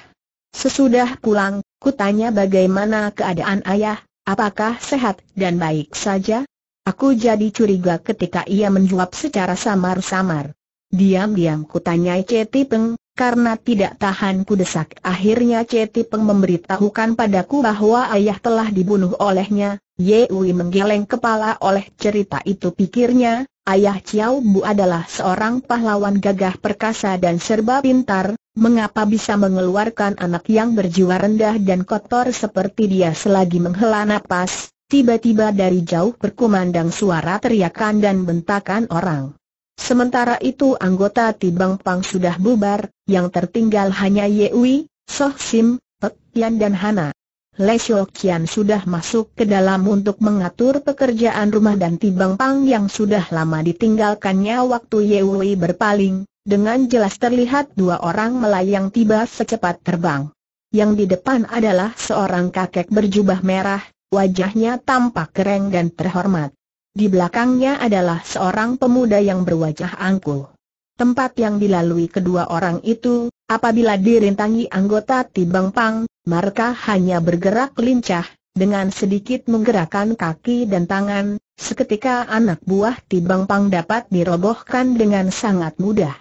Sesudah pulang, kutanya bagaimana keadaan ayah, apakah sehat dan baik saja? Aku jadi curiga ketika ia menjawab secara samar-samar. Diam-diam kutanya Ceti Peng, karena tidak tahan ku desak. Akhirnya Peng memberitahukan padaku bahwa ayah telah dibunuh olehnya. Wei menggeleng kepala oleh cerita itu pikirnya, ayah Ciao Bu adalah seorang pahlawan gagah perkasa dan serba pintar, mengapa bisa mengeluarkan anak yang berjiwa rendah dan kotor seperti dia selagi menghela napas? Tiba-tiba dari jauh berkumandang suara teriakan dan bentakan orang. Sementara itu anggota Tibang Pang sudah bubar, yang tertinggal hanya Yewi, Soh Sim, Pek Yan dan Hana. Le Kian sudah masuk ke dalam untuk mengatur pekerjaan rumah dan Tibang Pang yang sudah lama ditinggalkannya waktu Yewi berpaling, dengan jelas terlihat dua orang melayang tiba secepat terbang. Yang di depan adalah seorang kakek berjubah merah, wajahnya tampak keren dan terhormat. Di belakangnya adalah seorang pemuda yang berwajah angkuh. Tempat yang dilalui kedua orang itu, apabila dirintangi anggota Tibang Pang, mereka hanya bergerak lincah, dengan sedikit menggerakkan kaki dan tangan, seketika anak buah Tibang Pang dapat dirobohkan dengan sangat mudah.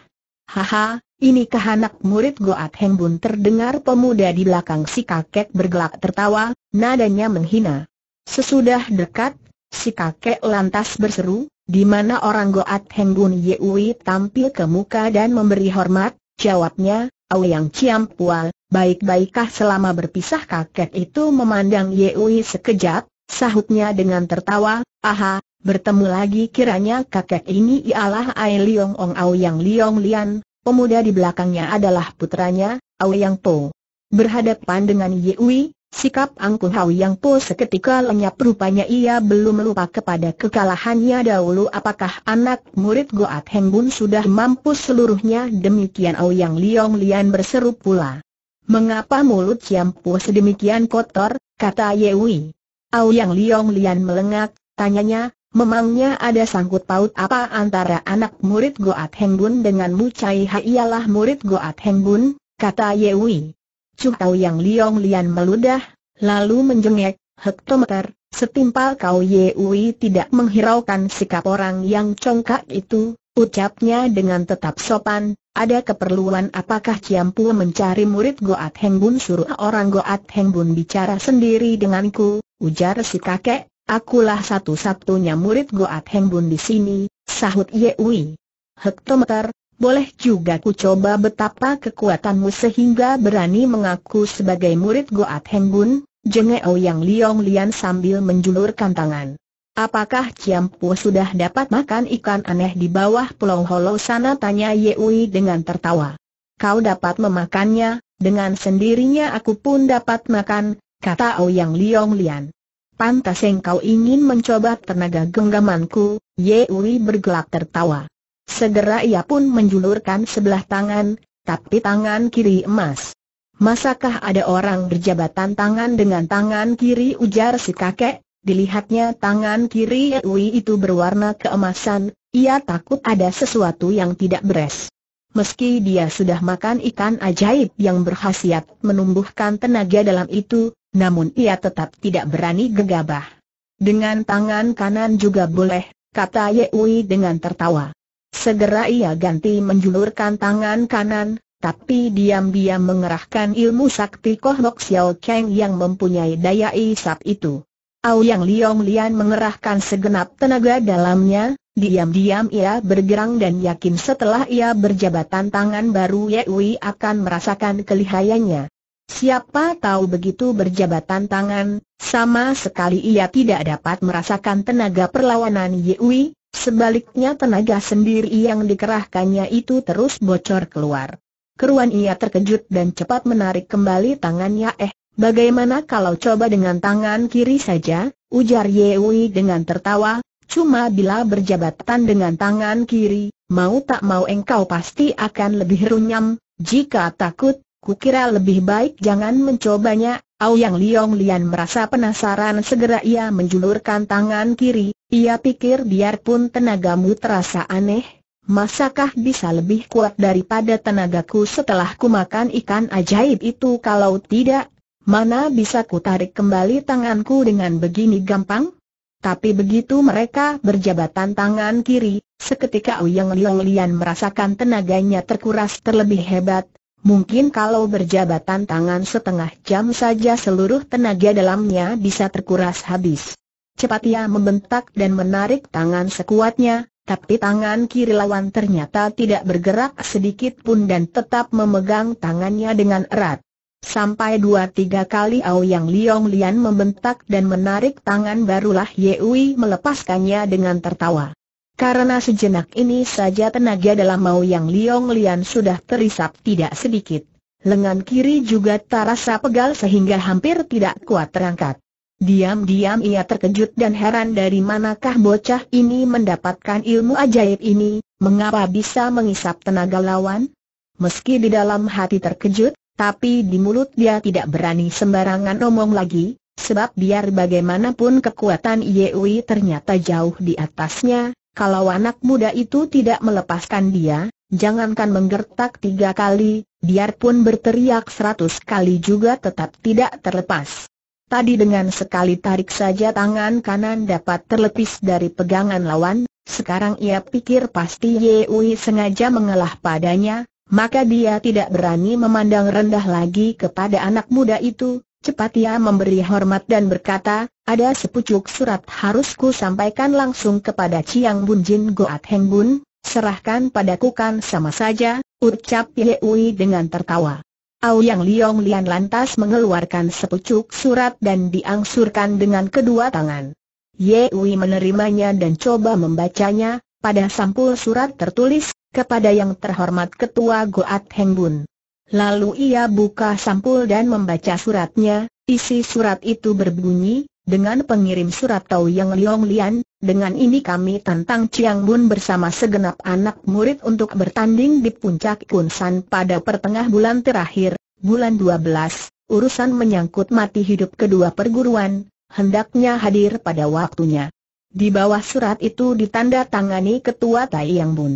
Haha, inikah anak murid Goat Heng Bun terdengar pemuda di belakang si kakek bergelak tertawa, nadanya menghina. Sesudah dekat, Si kakek lantas berseru, di mana orang Goat Bun Yewi tampil ke muka dan memberi hormat, jawabnya, Aoyang Ciam Pual, baik-baikkah selama berpisah kakek itu memandang Yewi sekejap, sahutnya dengan tertawa, aha, bertemu lagi kiranya kakek ini ialah Ai Liong Ong Aoyang Liong Lian, pemuda di belakangnya adalah putranya, Aoyang Po. Berhadapan dengan Yewi, Sikap Angku Hau yang po seketika lenyap rupanya ia belum lupa kepada kekalahannya dahulu apakah anak murid Goat Hengbun sudah mampu seluruhnya demikian Au Yang Liong Lian berseru pula. Mengapa mulut siampu sedemikian kotor, kata Yewi. Yang Liong Lian melengak, tanyanya, memangnya ada sangkut paut apa antara anak murid Goat Hengbun dengan Mu Chai Hai ialah murid Goat Hengbun, kata Yewi. Chu Tau Yang Liong Lian meludah, lalu menjengek, hektometer, setimpal Kau Ye Ui tidak menghiraukan sikap orang yang congkak itu, ucapnya dengan tetap sopan, ada keperluan apakah Ciampu mencari murid Goat Heng Bun suruh orang Goat Heng Bun bicara sendiri denganku, ujar si kakek, akulah satu-satunya murid Goat Heng Bun di sini, sahut Ye Ui. Hektometer, boleh juga ku coba betapa kekuatanmu sehingga berani mengaku sebagai murid Goat Henggun, jengeo yang Liong Lian sambil menjulurkan tangan. Apakah Ciampu sudah dapat makan ikan aneh di bawah pulau Holo sana tanya Ye Wei dengan tertawa. Kau dapat memakannya, dengan sendirinya aku pun dapat makan, kata Ouyang Liong Lian. Pantas kau ingin mencoba tenaga genggamanku, Ye Wei bergelak tertawa. Segera ia pun menjulurkan sebelah tangan, tapi tangan kiri emas. Masakah ada orang berjabatan tangan dengan tangan kiri ujar si kakek? Dilihatnya tangan kiri Yui itu berwarna keemasan, ia takut ada sesuatu yang tidak beres. Meski dia sudah makan ikan ajaib yang berhasiat menumbuhkan tenaga dalam itu, namun ia tetap tidak berani gegabah. Dengan tangan kanan juga boleh, kata Yui dengan tertawa. Segera ia ganti menjulurkan tangan kanan, tapi diam-diam mengerahkan ilmu sakti Koh Lok Xiao Kang yang mempunyai daya isap itu. Yang Liong Lian mengerahkan segenap tenaga dalamnya, diam-diam ia bergerang dan yakin setelah ia berjabatan tangan baru Ye Wei akan merasakan kelihayannya. Siapa tahu begitu berjabatan tangan, sama sekali ia tidak dapat merasakan tenaga perlawanan Ye Wei? Sebaliknya tenaga sendiri yang dikerahkannya itu terus bocor keluar. Keruan ia terkejut dan cepat menarik kembali tangannya eh, bagaimana kalau coba dengan tangan kiri saja, ujar Yewi dengan tertawa, cuma bila berjabatan dengan tangan kiri, mau tak mau engkau pasti akan lebih runyam, jika takut, kukira lebih baik jangan mencobanya, Aoyang Liong Lian merasa penasaran segera ia menjulurkan tangan kiri, ia pikir biarpun tenagamu terasa aneh, masakah bisa lebih kuat daripada tenagaku setelah kumakan ikan ajaib itu kalau tidak, mana bisa ku tarik kembali tanganku dengan begini gampang? Tapi begitu mereka berjabatan tangan kiri, seketika Aoyang Liong Lian merasakan tenaganya terkuras terlebih hebat, Mungkin kalau berjabatan tangan setengah jam saja seluruh tenaga dalamnya bisa terkuras habis. Cepat ia membentak dan menarik tangan sekuatnya, tapi tangan kiri lawan ternyata tidak bergerak sedikit pun dan tetap memegang tangannya dengan erat. Sampai dua tiga kali Ao Yang Liong Lian membentak dan menarik tangan barulah Yeui melepaskannya dengan tertawa. Karena sejenak ini saja tenaga dalam mau yang Liong Lian sudah terisap tidak sedikit. Lengan kiri juga terasa pegal sehingga hampir tidak kuat terangkat. Diam-diam ia terkejut dan heran dari manakah bocah ini mendapatkan ilmu ajaib ini, mengapa bisa mengisap tenaga lawan? Meski di dalam hati terkejut, tapi di mulut dia tidak berani sembarangan omong lagi, sebab biar bagaimanapun kekuatan Yewi ternyata jauh di atasnya, kalau anak muda itu tidak melepaskan dia, jangankan menggertak tiga kali, biarpun berteriak seratus kali juga tetap tidak terlepas. Tadi dengan sekali tarik saja tangan kanan dapat terlepis dari pegangan lawan, sekarang ia pikir pasti Ye Wei sengaja mengalah padanya, maka dia tidak berani memandang rendah lagi kepada anak muda itu, Cepat ia memberi hormat dan berkata, ada sepucuk surat harusku sampaikan langsung kepada Ciang Bun Jin Goat Heng Bun, serahkan padaku kan sama saja, ucap Ye Yehui dengan tertawa. Yang Liong Lian lantas mengeluarkan sepucuk surat dan diangsurkan dengan kedua tangan. Ye Yehui menerimanya dan coba membacanya, pada sampul surat tertulis, kepada yang terhormat ketua Goat Heng Bun. Lalu ia buka sampul dan membaca suratnya, isi surat itu berbunyi, dengan pengirim surat Tau Yang Liong Lian, dengan ini kami tantang Chiang Bun bersama segenap anak murid untuk bertanding di puncak Kunsan pada pertengah bulan terakhir, bulan 12, urusan menyangkut mati hidup kedua perguruan, hendaknya hadir pada waktunya. Di bawah surat itu ditanda tangani Ketua Tai Yang Bun.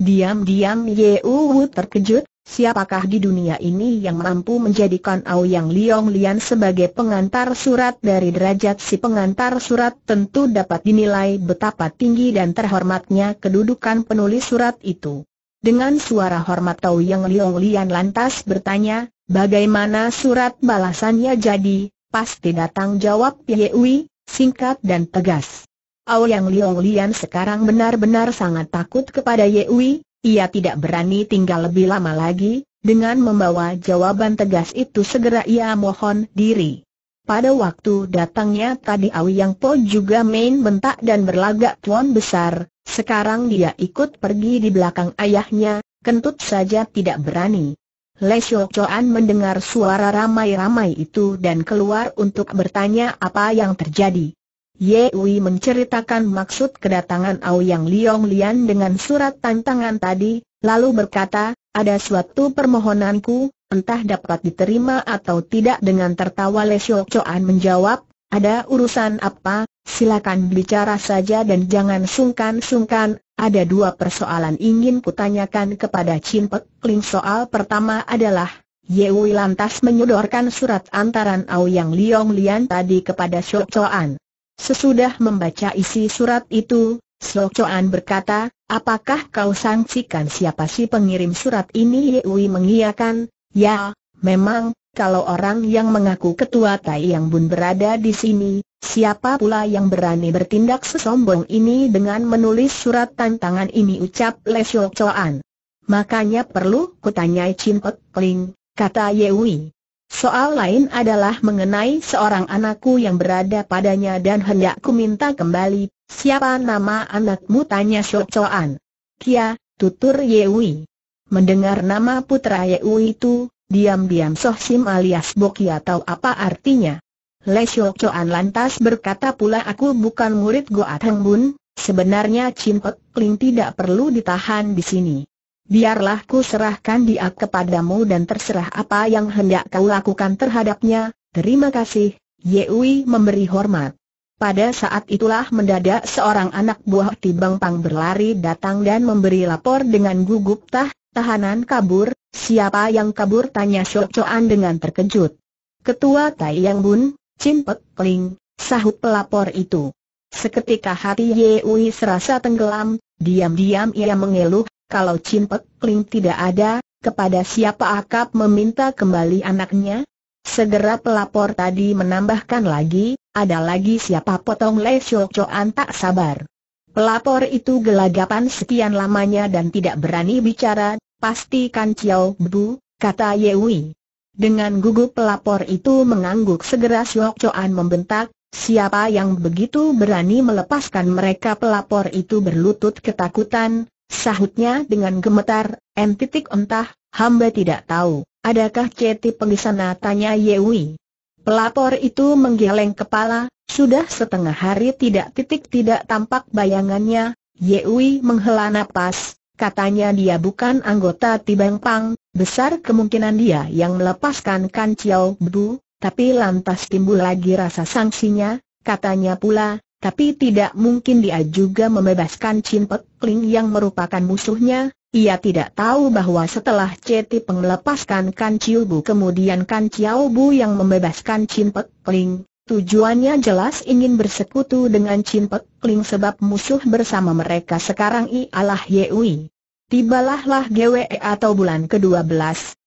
Diam-diam Ye Uwu terkejut, Siapakah di dunia ini yang mampu menjadikan Aoyang Liong Lian sebagai pengantar surat dari derajat si pengantar surat tentu dapat dinilai betapa tinggi dan terhormatnya kedudukan penulis surat itu. Dengan suara hormat Aoyang Liong Lian lantas bertanya, bagaimana surat balasannya jadi, pasti datang jawab Yehui, singkat dan tegas. Aoyang Liong Lian sekarang benar-benar sangat takut kepada Yewi, ia tidak berani tinggal lebih lama lagi, dengan membawa jawaban tegas itu segera ia mohon diri. Pada waktu datangnya tadi Awi Yang Po juga main bentak dan berlagak tuan besar, sekarang dia ikut pergi di belakang ayahnya, kentut saja tidak berani. Le Shok Choan mendengar suara ramai-ramai itu dan keluar untuk bertanya apa yang terjadi. Ye Wei menceritakan maksud kedatangan Aoyang Liong Lian dengan surat tantangan tadi, lalu berkata, ada suatu permohonanku, entah dapat diterima atau tidak dengan tertawa Lesio Choan menjawab, ada urusan apa, silakan bicara saja dan jangan sungkan-sungkan, ada dua persoalan ingin kutanyakan kepada Chin Pek Ling soal pertama adalah, Ye Wei lantas menyodorkan surat antaran Ao Yang Liong Lian tadi kepada Shok Choan. Sesudah membaca isi surat itu, Choan berkata, apakah kau sangsikan siapa si pengirim surat ini? Ye Yewi mengiyakan, ya, memang, kalau orang yang mengaku ketua Tai Yang Bun berada di sini, siapa pula yang berani bertindak sesombong ini dengan menulis surat tantangan ini ucap Le Choan. Makanya perlu kutanyai Chin Pek Ling, kata Yewi. Soal lain adalah mengenai seorang anakku yang berada padanya dan hendakku minta kembali, siapa nama anakmu tanya Shok Choan. Kia, tutur Yewi. Mendengar nama putra Yewi itu, diam-diam Soh Sim alias Bokia tahu apa artinya. Le Shok lantas berkata pula aku bukan murid Goat Heng Bun, sebenarnya Chin Pek Kling tidak perlu ditahan di sini biarlah ku serahkan dia kepadamu dan terserah apa yang hendak kau lakukan terhadapnya, terima kasih, Yewi memberi hormat. Pada saat itulah mendadak seorang anak buah Tibang Pang berlari datang dan memberi lapor dengan gugup tah, tahanan kabur, siapa yang kabur tanya Syok Choan dengan terkejut. Ketua Tai Yang Bun, Cimpek Kling, sahut pelapor itu. Seketika hati Yewi serasa tenggelam, diam-diam ia mengeluh, kalau Cimpek Kling tidak ada, kepada siapa Akap meminta kembali anaknya? Segera pelapor tadi menambahkan lagi, ada lagi siapa potong Le Shok Choan tak sabar. Pelapor itu gelagapan sekian lamanya dan tidak berani bicara, pasti kan Ciao Bu, kata Yewi. Dengan gugup pelapor itu mengangguk segera Shok Choan membentak, siapa yang begitu berani melepaskan mereka pelapor itu berlutut ketakutan, Sahutnya dengan gemetar, M. entah, hamba tidak tahu, adakah Ceti pengisana tanya Yewi. Pelapor itu menggeleng kepala, sudah setengah hari tidak titik tidak tampak bayangannya, Yewi menghela napas, katanya dia bukan anggota Tibang Pang, besar kemungkinan dia yang melepaskan Kan Chiao Bu, tapi lantas timbul lagi rasa sanksinya, katanya pula, tapi tidak mungkin dia juga membebaskan Chin Pek Ling yang merupakan musuhnya, ia tidak tahu bahwa setelah Ceti penglepaskan Kan Chiu Bu kemudian Kan Chiao Bu yang membebaskan Chin Pek Ling, tujuannya jelas ingin bersekutu dengan Chin Pek Ling sebab musuh bersama mereka sekarang ialah Yeui. Tibalah lah GWE atau bulan ke-12,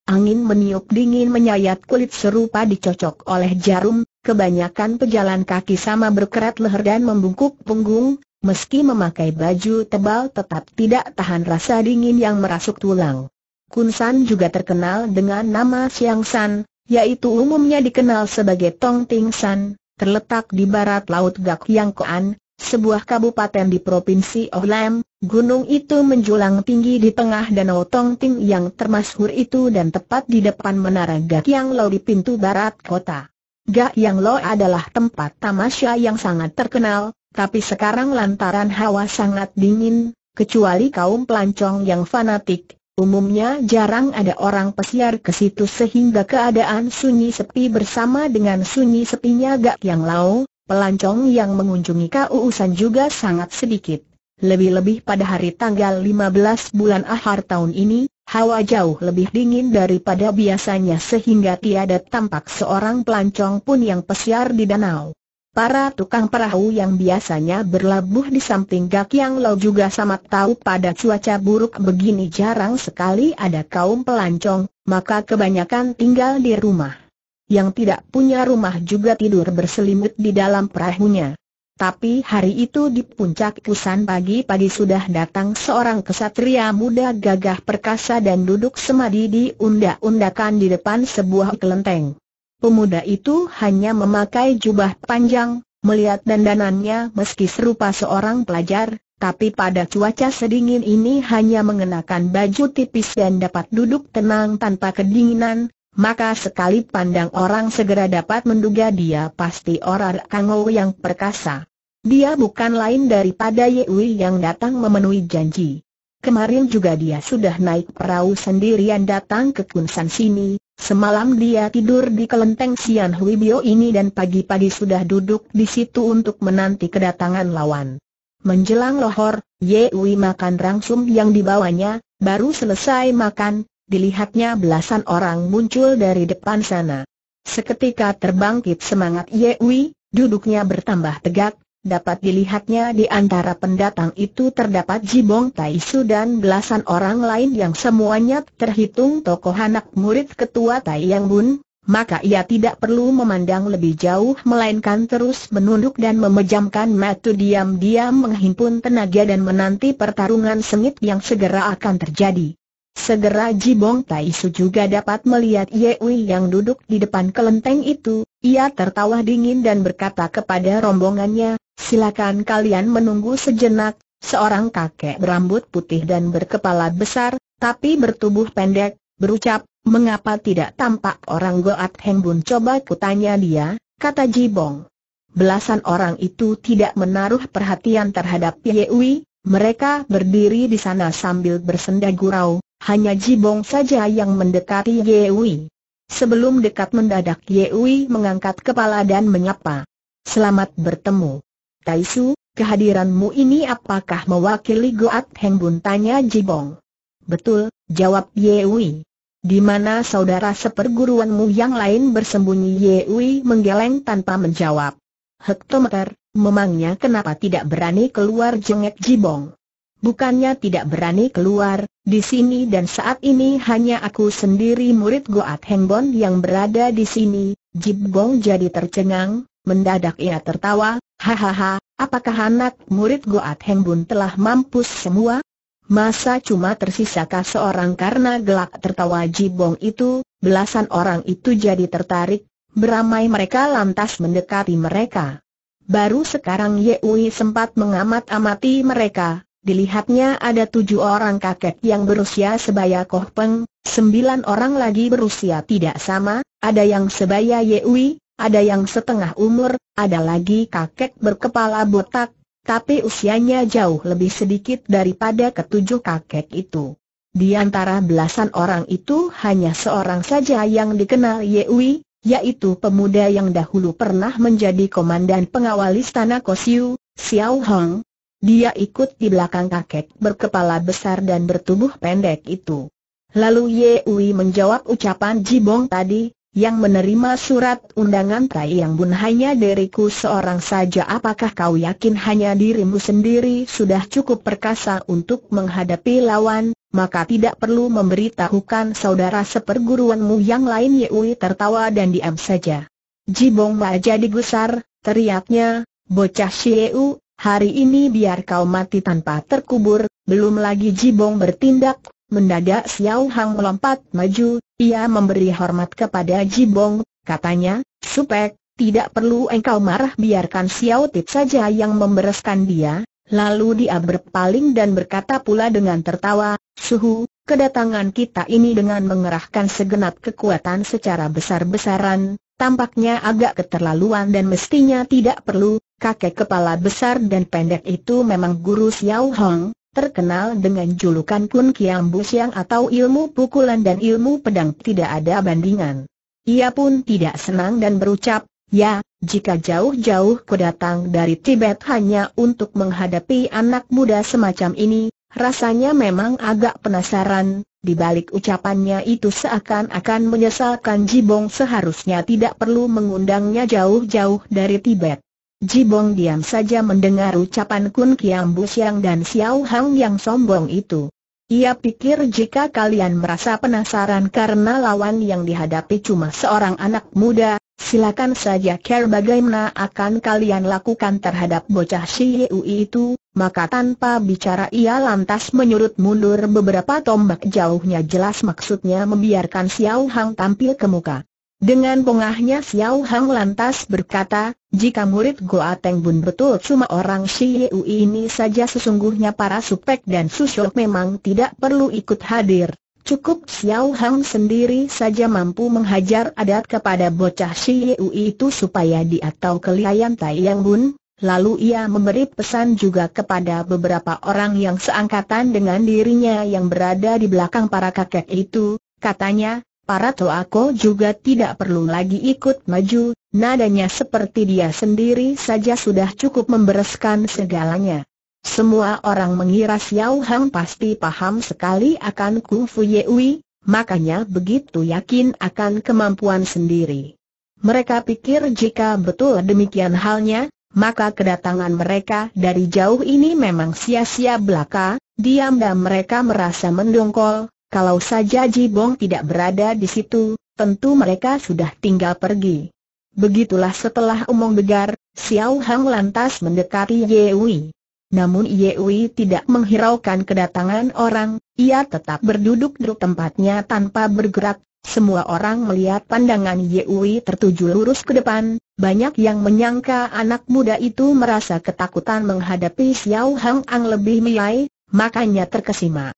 angin meniup dingin menyayat kulit serupa dicocok oleh jarum, Kebanyakan pejalan kaki sama berkerat leher dan membungkuk punggung, meski memakai baju tebal tetap tidak tahan rasa dingin yang merasuk tulang. Kunsan juga terkenal dengan nama Siang San, yaitu umumnya dikenal sebagai Tong Ting San, terletak di barat laut Gak Yang Koan, sebuah kabupaten di Provinsi Olam. Gunung itu menjulang tinggi di tengah danau Tong Ting yang termasuk itu dan tepat di depan menara Gak Yang Lau di pintu barat kota. Gak Yang Lo adalah tempat tamasya yang sangat terkenal, tapi sekarang lantaran hawa sangat dingin, kecuali kaum pelancong yang fanatik, umumnya jarang ada orang pesiar ke situ sehingga keadaan sunyi sepi bersama dengan sunyi sepinya Gak Yang Lo, pelancong yang mengunjungi Kauusan juga sangat sedikit. Lebih-lebih pada hari tanggal 15 bulan Ahar tahun ini, Hawa jauh lebih dingin daripada biasanya sehingga tiada tampak seorang pelancong pun yang pesiar di danau. Para tukang perahu yang biasanya berlabuh di samping Gak Yang Lo juga sama tahu pada cuaca buruk begini jarang sekali ada kaum pelancong, maka kebanyakan tinggal di rumah. Yang tidak punya rumah juga tidur berselimut di dalam perahunya. Tapi hari itu di puncak kusan pagi-pagi sudah datang seorang kesatria muda gagah perkasa dan duduk semadi di undak-undakan di depan sebuah kelenteng. Pemuda itu hanya memakai jubah panjang, melihat dandanannya meski serupa seorang pelajar, tapi pada cuaca sedingin ini hanya mengenakan baju tipis dan dapat duduk tenang tanpa kedinginan, maka sekali pandang orang segera dapat menduga dia pasti orang Kango yang perkasa. Dia bukan lain daripada Yewi yang datang memenuhi janji. Kemarin juga dia sudah naik perahu sendirian datang ke Kunsan sini, semalam dia tidur di kelenteng Sian Bio ini dan pagi-pagi sudah duduk di situ untuk menanti kedatangan lawan. Menjelang lohor, Yewi makan rangsum yang dibawanya, baru selesai makan, dilihatnya belasan orang muncul dari depan sana. Seketika terbangkit semangat Yewi, duduknya bertambah tegak, dapat dilihatnya di antara pendatang itu terdapat Jibong Taisu dan belasan orang lain yang semuanya terhitung tokoh anak murid ketua Tai Yang Bun, maka ia tidak perlu memandang lebih jauh melainkan terus menunduk dan memejamkan mata diam-diam menghimpun tenaga dan menanti pertarungan sengit yang segera akan terjadi. Segera Jibong Tai Su juga dapat melihat Ye Yewi yang duduk di depan kelenteng itu, ia tertawa dingin dan berkata kepada rombongannya, silakan kalian menunggu sejenak, seorang kakek berambut putih dan berkepala besar, tapi bertubuh pendek, berucap, mengapa tidak tampak orang Goat Heng Bun coba kutanya dia, kata Jibong. Belasan orang itu tidak menaruh perhatian terhadap Ye Yewi, mereka berdiri di sana sambil bersenda gurau, hanya Jibong saja yang mendekati Yewi. Sebelum dekat mendadak Yewi mengangkat kepala dan menyapa. Selamat bertemu. Taisu, kehadiranmu ini apakah mewakili Goat Heng Tanya Jibong. Betul, jawab Yewi. Di mana saudara seperguruanmu yang lain bersembunyi Yewi menggeleng tanpa menjawab. Hektometer, Memangnya kenapa tidak berani keluar jengek Jibong? Bukannya tidak berani keluar, di sini dan saat ini hanya aku sendiri murid Goat Hengbon yang berada di sini, Jibong jadi tercengang, mendadak ia tertawa, hahaha, apakah anak murid Goat Hengbon telah mampus semua? Masa cuma tersisakah seorang karena gelak tertawa Jibong itu, belasan orang itu jadi tertarik, beramai mereka lantas mendekati mereka. Baru sekarang Ye Yewi sempat mengamat-amati mereka, dilihatnya ada tujuh orang kakek yang berusia sebaya Koh Peng, sembilan orang lagi berusia tidak sama, ada yang sebaya Yewi, ada yang setengah umur, ada lagi kakek berkepala botak, tapi usianya jauh lebih sedikit daripada ketujuh kakek itu. Di antara belasan orang itu hanya seorang saja yang dikenal Ye Yewi, yaitu pemuda yang dahulu pernah menjadi komandan pengawal istana Kosiu, Xiao Hong. Dia ikut di belakang kakek berkepala besar dan bertubuh pendek itu. Lalu Ye Ui menjawab ucapan Jibong tadi, yang menerima surat undangan Tai Yang Bun hanya diriku seorang saja apakah kau yakin hanya dirimu sendiri sudah cukup perkasa untuk menghadapi lawan, maka tidak perlu memberitahukan saudara seperguruanmu yang lain Yewi tertawa dan diam saja. Jibong Ma jadi gusar, teriaknya, bocah Shieu, hari ini biar kau mati tanpa terkubur, belum lagi Jibong bertindak Mendadak Xiao Hang melompat maju, ia memberi hormat kepada Ji Bong. katanya, Supek, tidak perlu engkau marah biarkan Xiao Tip saja yang membereskan dia. Lalu dia berpaling dan berkata pula dengan tertawa, Suhu, kedatangan kita ini dengan mengerahkan segenap kekuatan secara besar-besaran, tampaknya agak keterlaluan dan mestinya tidak perlu, kakek kepala besar dan pendek itu memang guru Xiao Hong, Terkenal dengan julukan Kun Kiam Bu Siang atau ilmu pukulan dan ilmu pedang tidak ada bandingan. Ia pun tidak senang dan berucap, ya, jika jauh-jauh ku datang dari Tibet hanya untuk menghadapi anak muda semacam ini, rasanya memang agak penasaran, di balik ucapannya itu seakan-akan menyesalkan Jibong seharusnya tidak perlu mengundangnya jauh-jauh dari Tibet. Jibong diam saja mendengar ucapan Kun Kiam Bu dan Xiao Hang yang sombong itu. Ia pikir jika kalian merasa penasaran karena lawan yang dihadapi cuma seorang anak muda, silakan saja care bagaimana akan kalian lakukan terhadap bocah si Yui itu, maka tanpa bicara ia lantas menyurut mundur beberapa tombak jauhnya jelas maksudnya membiarkan Xiao Hang tampil ke muka. Dengan pengahnya Xiao Hang lantas berkata, jika murid Goa Teng Bun betul cuma orang Shiyu ini saja sesungguhnya para supek dan susuk memang tidak perlu ikut hadir. Cukup Xiao Hang sendiri saja mampu menghajar adat kepada bocah Shiyu itu supaya dia tahu kelihayan Tai Yang Bun, Lalu ia memberi pesan juga kepada beberapa orang yang seangkatan dengan dirinya yang berada di belakang para kakek itu, katanya, Para Toako juga tidak perlu lagi ikut maju, nadanya seperti dia sendiri saja sudah cukup membereskan segalanya. Semua orang mengira Xiao Hang pasti paham sekali akan Kung Fu yeui, makanya begitu yakin akan kemampuan sendiri. Mereka pikir jika betul demikian halnya, maka kedatangan mereka dari jauh ini memang sia-sia belaka, diam dan mereka merasa mendongkol, kalau saja Jibong tidak berada di situ, tentu mereka sudah tinggal pergi. Begitulah setelah umong begar, Xiao Hang lantas mendekati Ye Wei. Namun Ye Wei tidak menghiraukan kedatangan orang, ia tetap berduduk di tempatnya tanpa bergerak. Semua orang melihat pandangan Ye Wei tertuju lurus ke depan, banyak yang menyangka anak muda itu merasa ketakutan menghadapi Xiao Hang Ang lebih milai, makanya terkesima.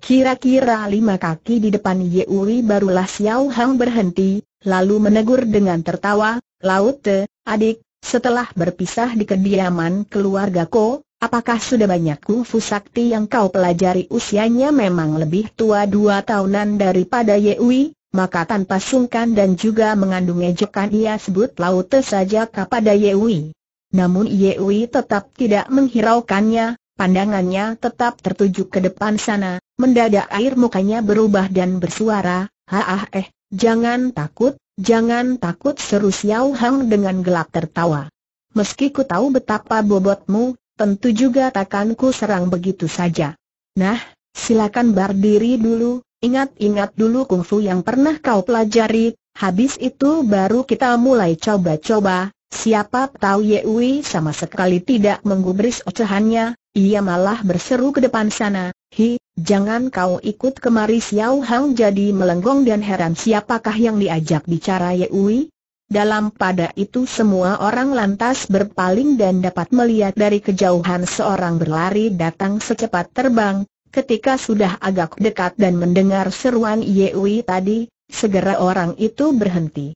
Kira-kira lima kaki di depan Yeuri barulah Xiao Hang berhenti, lalu menegur dengan tertawa, Laut Te, adik, setelah berpisah di kediaman keluarga Ko, apakah sudah banyak kungfu sakti yang kau pelajari usianya memang lebih tua dua tahunan daripada Yeuri, Maka tanpa sungkan dan juga mengandung ejekan ia sebut Laut Te saja kepada Yeuri. Namun Yeuri tetap tidak menghiraukannya, pandangannya tetap tertuju ke depan sana, Mendadak air mukanya berubah dan bersuara, Haah eh, jangan takut, jangan takut seru Xiao Hang dengan gelap tertawa. Meski ku tahu betapa bobotmu, tentu juga takkan ku serang begitu saja. Nah, silakan berdiri dulu, ingat-ingat dulu kungfu yang pernah kau pelajari, habis itu baru kita mulai coba-coba, Siapa tahu Yewi sama sekali tidak menggubris ocehannya, ia malah berseru ke depan sana, Hi, jangan kau ikut kemari Xiao Hang jadi melenggong dan heran siapakah yang diajak bicara Yewi? Dalam pada itu semua orang lantas berpaling dan dapat melihat dari kejauhan seorang berlari datang secepat terbang, ketika sudah agak dekat dan mendengar seruan Yewi tadi, segera orang itu berhenti.